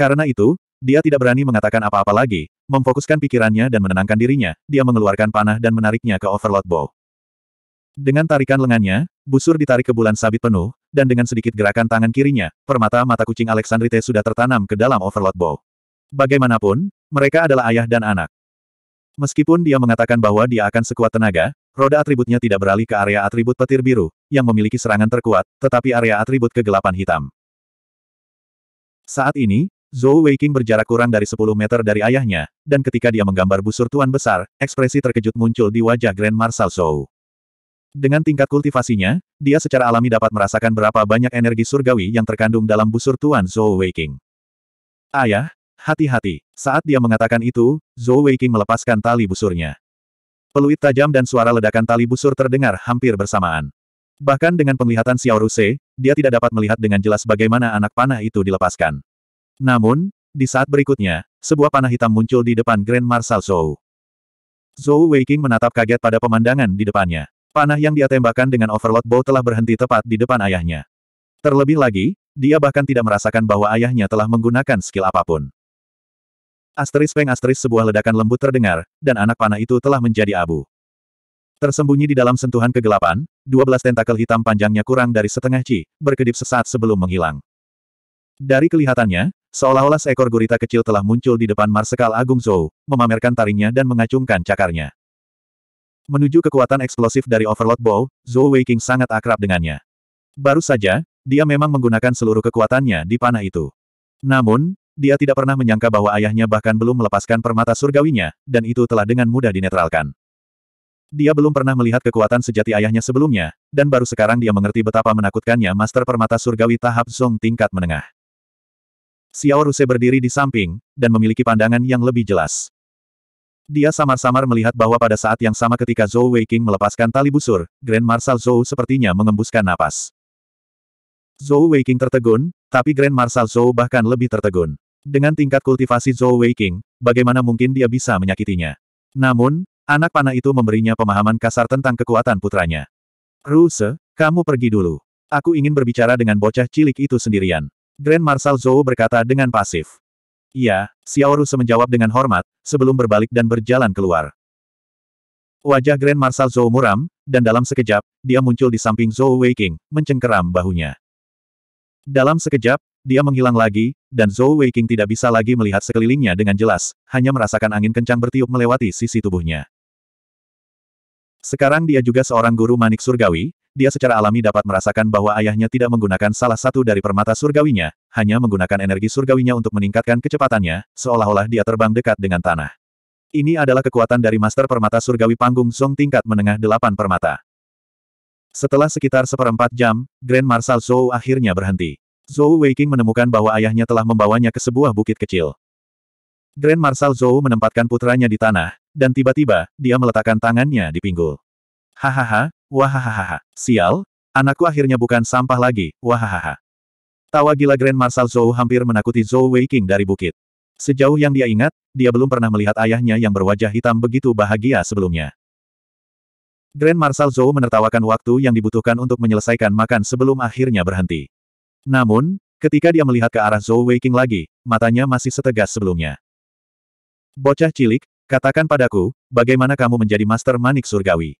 Karena itu, dia tidak berani mengatakan apa-apa lagi, memfokuskan pikirannya dan menenangkan dirinya, dia mengeluarkan panah dan menariknya ke Overload Bow. Dengan tarikan lengannya, busur ditarik ke bulan sabit penuh, dan dengan sedikit gerakan tangan kirinya, permata mata kucing Alexandrite sudah tertanam ke dalam Overload Bow. Bagaimanapun, mereka adalah ayah dan anak. Meskipun dia mengatakan bahwa dia akan sekuat tenaga, roda atributnya tidak beralih ke area atribut petir biru, yang memiliki serangan terkuat, tetapi area atribut kegelapan hitam. Saat ini, Zhou Weiqing berjarak kurang dari 10 meter dari ayahnya, dan ketika dia menggambar busur tuan besar, ekspresi terkejut muncul di wajah Grand Marshal Zhou. Dengan tingkat kultivasinya, dia secara alami dapat merasakan berapa banyak energi surgawi yang terkandung dalam busur tuan Zhou Weiqing. Ayah, hati-hati. Saat dia mengatakan itu, Zhou Weiqing melepaskan tali busurnya. Peluit tajam dan suara ledakan tali busur terdengar hampir bersamaan. Bahkan dengan penglihatan Xiao Ruse, dia tidak dapat melihat dengan jelas bagaimana anak panah itu dilepaskan. Namun, di saat berikutnya, sebuah panah hitam muncul di depan Grand Marshal Zhou. Zhou Weiking menatap kaget pada pemandangan di depannya. Panah yang dia tembakkan dengan overload bow telah berhenti tepat di depan ayahnya. Terlebih lagi, dia bahkan tidak merasakan bahwa ayahnya telah menggunakan skill apapun. Asteris peng asteris sebuah ledakan lembut terdengar, dan anak panah itu telah menjadi abu. Tersembunyi di dalam sentuhan kegelapan, 12 tentakel hitam panjangnya kurang dari setengah ci, berkedip sesaat sebelum menghilang. Dari kelihatannya, Seolah-olah seekor gurita kecil telah muncul di depan Marsekal Agung Zhou, memamerkan taringnya dan mengacungkan cakarnya. Menuju kekuatan eksplosif dari Overlord Bow, Zhou Weiqing sangat akrab dengannya. Baru saja, dia memang menggunakan seluruh kekuatannya di panah itu. Namun, dia tidak pernah menyangka bahwa ayahnya bahkan belum melepaskan permata surgawinya, dan itu telah dengan mudah dinetralkan. Dia belum pernah melihat kekuatan sejati ayahnya sebelumnya, dan baru sekarang dia mengerti betapa menakutkannya Master Permata Surgawi tahap Zong tingkat menengah. Xiao Ruse berdiri di samping, dan memiliki pandangan yang lebih jelas. Dia samar-samar melihat bahwa pada saat yang sama ketika Zhou Weiqing melepaskan tali busur, Grand Marshal Zhou sepertinya mengembuskan napas. Zhou Weiqing tertegun, tapi Grand Marshal Zhou bahkan lebih tertegun. Dengan tingkat kultivasi Zhou Weiqing, bagaimana mungkin dia bisa menyakitinya? Namun, anak panah itu memberinya pemahaman kasar tentang kekuatan putranya. Ruse, kamu pergi dulu. Aku ingin berbicara dengan bocah cilik itu sendirian. Grand Marshal Zhou berkata dengan pasif. Iya, Ru menjawab dengan hormat, sebelum berbalik dan berjalan keluar. Wajah Grand Marshal Zhou muram, dan dalam sekejap, dia muncul di samping Zhou Weiqing, mencengkeram bahunya. Dalam sekejap, dia menghilang lagi, dan Zhou Weiqing tidak bisa lagi melihat sekelilingnya dengan jelas, hanya merasakan angin kencang bertiup melewati sisi tubuhnya. Sekarang dia juga seorang guru manik surgawi, dia secara alami dapat merasakan bahwa ayahnya tidak menggunakan salah satu dari permata surgawinya, hanya menggunakan energi surgawinya untuk meningkatkan kecepatannya, seolah-olah dia terbang dekat dengan tanah. Ini adalah kekuatan dari master permata surgawi panggung Song tingkat menengah delapan permata. Setelah sekitar seperempat jam, Grand Marshal Zhou akhirnya berhenti. Zhou Weiqing menemukan bahwa ayahnya telah membawanya ke sebuah bukit kecil. Grand Marshal Zhou menempatkan putranya di tanah, dan tiba-tiba, dia meletakkan tangannya di pinggul. Hahaha, wahahaha, sial, anakku akhirnya bukan sampah lagi, wahahaha. Tawa gila Grand Marshal Zhou hampir menakuti Zhou Weiqing dari bukit. Sejauh yang dia ingat, dia belum pernah melihat ayahnya yang berwajah hitam begitu bahagia sebelumnya. Grand Marshal Zhou menertawakan waktu yang dibutuhkan untuk menyelesaikan makan sebelum akhirnya berhenti. Namun, ketika dia melihat ke arah Zhou Weiqing lagi, matanya masih setegas sebelumnya. Bocah cilik, Katakan padaku, bagaimana kamu menjadi master manik surgawi?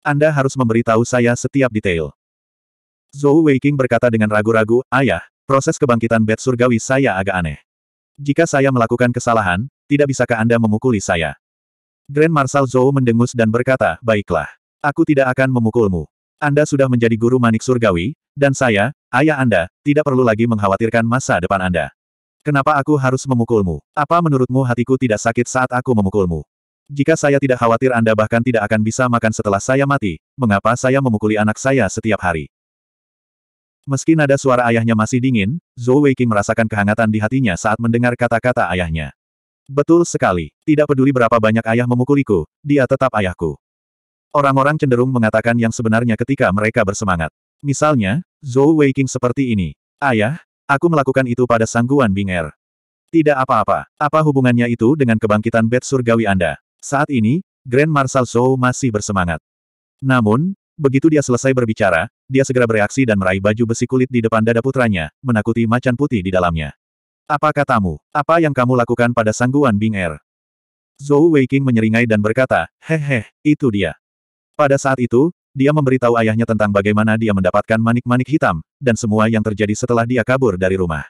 Anda harus memberitahu saya setiap detail. Zhou Weiqing berkata dengan ragu-ragu, Ayah, proses kebangkitan Bet surgawi saya agak aneh. Jika saya melakukan kesalahan, tidak bisakah Anda memukuli saya? Grand Marshal Zhou mendengus dan berkata, Baiklah. Aku tidak akan memukulmu. Anda sudah menjadi guru manik surgawi, dan saya, ayah Anda, tidak perlu lagi mengkhawatirkan masa depan Anda. Kenapa aku harus memukulmu? Apa menurutmu hatiku tidak sakit saat aku memukulmu? Jika saya tidak khawatir Anda bahkan tidak akan bisa makan setelah saya mati, mengapa saya memukuli anak saya setiap hari? Meski nada suara ayahnya masih dingin, Zhou Weiqing merasakan kehangatan di hatinya saat mendengar kata-kata ayahnya. Betul sekali, tidak peduli berapa banyak ayah memukuliku, dia tetap ayahku. Orang-orang cenderung mengatakan yang sebenarnya ketika mereka bersemangat. Misalnya, Zhou Weiqing seperti ini. Ayah, Aku melakukan itu pada sangguan Bing'er. Tidak apa-apa. Apa hubungannya itu dengan kebangkitan bed surgawi Anda? Saat ini, Grand Marshal Zhou masih bersemangat. Namun, begitu dia selesai berbicara, dia segera bereaksi dan meraih baju besi kulit di depan dada putranya, menakuti macan putih di dalamnya. Apa katamu? Apa yang kamu lakukan pada sangguan Bing'er? Zhou Weiking menyeringai dan berkata, hehe, itu dia. Pada saat itu, dia memberitahu ayahnya tentang bagaimana dia mendapatkan manik-manik hitam, dan semua yang terjadi setelah dia kabur dari rumah.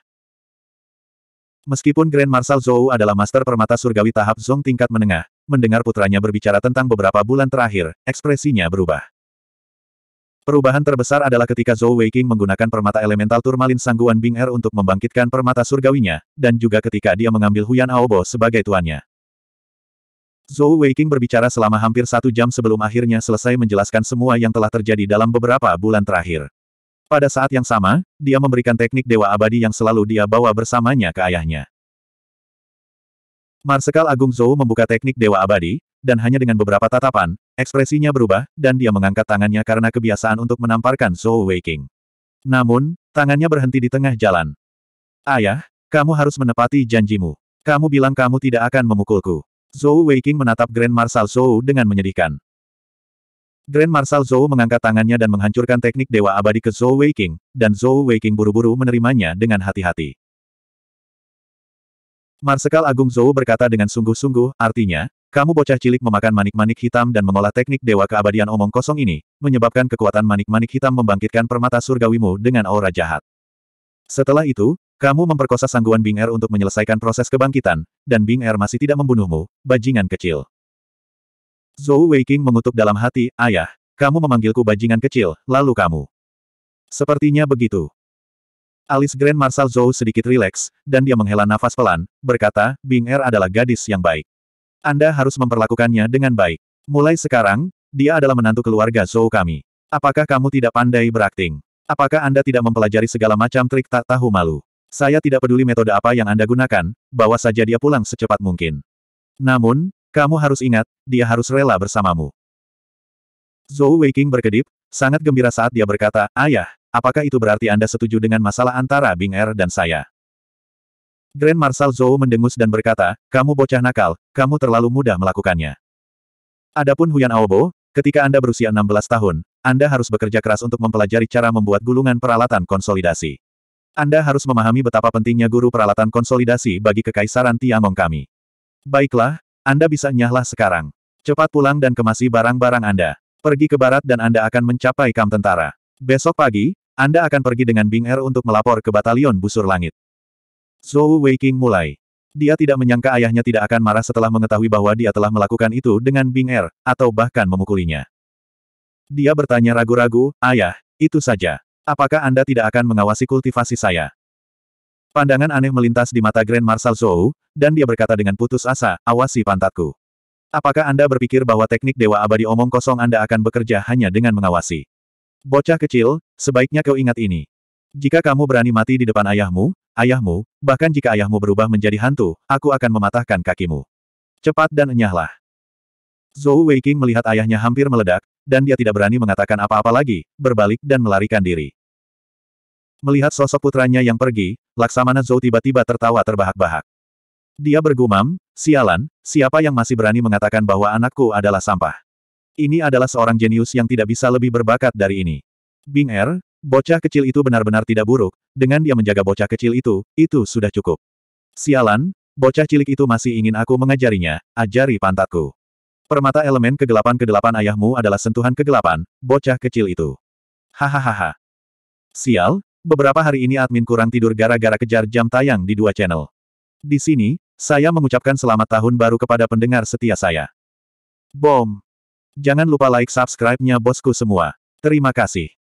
Meskipun Grand Marshal Zhou adalah master permata surgawi tahap Zong tingkat menengah, mendengar putranya berbicara tentang beberapa bulan terakhir, ekspresinya berubah. Perubahan terbesar adalah ketika Zhou Weiqing menggunakan permata elemental turmalin sangguan Bing Er untuk membangkitkan permata surgawinya, dan juga ketika dia mengambil Huyan Aobo sebagai tuannya. Zhou Weiqing berbicara selama hampir satu jam sebelum akhirnya selesai menjelaskan semua yang telah terjadi dalam beberapa bulan terakhir. Pada saat yang sama, dia memberikan teknik Dewa Abadi yang selalu dia bawa bersamanya ke ayahnya. Marsekal Agung Zhou membuka teknik Dewa Abadi, dan hanya dengan beberapa tatapan, ekspresinya berubah, dan dia mengangkat tangannya karena kebiasaan untuk menamparkan Zhou Weiqing. Namun, tangannya berhenti di tengah jalan. Ayah, kamu harus menepati janjimu. Kamu bilang kamu tidak akan memukulku. Zhou Weiqing menatap Grand Marshal Zhou dengan menyedihkan. Grand Marshal Zhou mengangkat tangannya dan menghancurkan teknik Dewa Abadi ke Zhou Weiqing, dan Zhou Weiqing buru-buru menerimanya dengan hati-hati. Marsekal Agung Zhou berkata dengan sungguh-sungguh, artinya, kamu bocah cilik memakan manik-manik hitam dan mengolah teknik Dewa Keabadian Omong Kosong ini, menyebabkan kekuatan manik-manik hitam membangkitkan permata surgawimu dengan aura jahat. Setelah itu, kamu memperkosa sangguan Bing Er untuk menyelesaikan proses kebangkitan, dan Bing Er masih tidak membunuhmu, bajingan kecil. Zhou Weiqing mengutuk dalam hati, Ayah, kamu memanggilku bajingan kecil, lalu kamu. Sepertinya begitu. Alis Grand Marshal Zhou sedikit rileks, dan dia menghela nafas pelan, berkata, Bing Er adalah gadis yang baik. Anda harus memperlakukannya dengan baik. Mulai sekarang, dia adalah menantu keluarga Zhou kami. Apakah kamu tidak pandai berakting? Apakah Anda tidak mempelajari segala macam trik tak tahu malu? Saya tidak peduli metode apa yang Anda gunakan, bawa saja dia pulang secepat mungkin. Namun, kamu harus ingat, dia harus rela bersamamu. Zhou Weiqing berkedip, sangat gembira saat dia berkata, Ayah, apakah itu berarti Anda setuju dengan masalah antara Bing Er dan saya? Grand Marshal Zhou mendengus dan berkata, Kamu bocah nakal, kamu terlalu mudah melakukannya. Adapun Huyan Aobo, ketika Anda berusia 16 tahun, Anda harus bekerja keras untuk mempelajari cara membuat gulungan peralatan konsolidasi. Anda harus memahami betapa pentingnya guru peralatan konsolidasi bagi kekaisaran Tiangong kami. Baiklah, Anda bisa nyahlah sekarang. Cepat pulang dan kemasi barang-barang Anda. Pergi ke barat dan Anda akan mencapai kamp tentara. Besok pagi, Anda akan pergi dengan Bing Er untuk melapor ke batalion busur langit. Zhou Weiqing mulai. Dia tidak menyangka ayahnya tidak akan marah setelah mengetahui bahwa dia telah melakukan itu dengan Bing Er, atau bahkan memukulinya. Dia bertanya ragu-ragu, ayah, itu saja. Apakah Anda tidak akan mengawasi kultivasi saya? Pandangan aneh melintas di mata Grand Marshal Zhou, dan dia berkata dengan putus asa, awasi pantatku. Apakah Anda berpikir bahwa teknik Dewa Abadi Omong Kosong Anda akan bekerja hanya dengan mengawasi? Bocah kecil, sebaiknya kau ingat ini. Jika kamu berani mati di depan ayahmu, ayahmu, bahkan jika ayahmu berubah menjadi hantu, aku akan mematahkan kakimu. Cepat dan enyahlah. Zhou Weiking melihat ayahnya hampir meledak, dan dia tidak berani mengatakan apa-apa lagi, berbalik dan melarikan diri. Melihat sosok putranya yang pergi, Laksamana Zhou tiba-tiba tertawa terbahak-bahak. Dia bergumam, sialan, siapa yang masih berani mengatakan bahwa anakku adalah sampah? Ini adalah seorang jenius yang tidak bisa lebih berbakat dari ini. Bing Er, bocah kecil itu benar-benar tidak buruk, dengan dia menjaga bocah kecil itu, itu sudah cukup. Sialan, bocah cilik itu masih ingin aku mengajarinya, ajari pantatku. Permata elemen kegelapan-kegelapan ayahmu adalah sentuhan kegelapan, bocah kecil itu. Hahaha. Sial, beberapa hari ini admin kurang tidur gara-gara kejar jam tayang di dua channel. Di sini, saya mengucapkan selamat tahun baru kepada pendengar setia saya. Bom. Jangan lupa like subscribe-nya bosku semua. Terima kasih.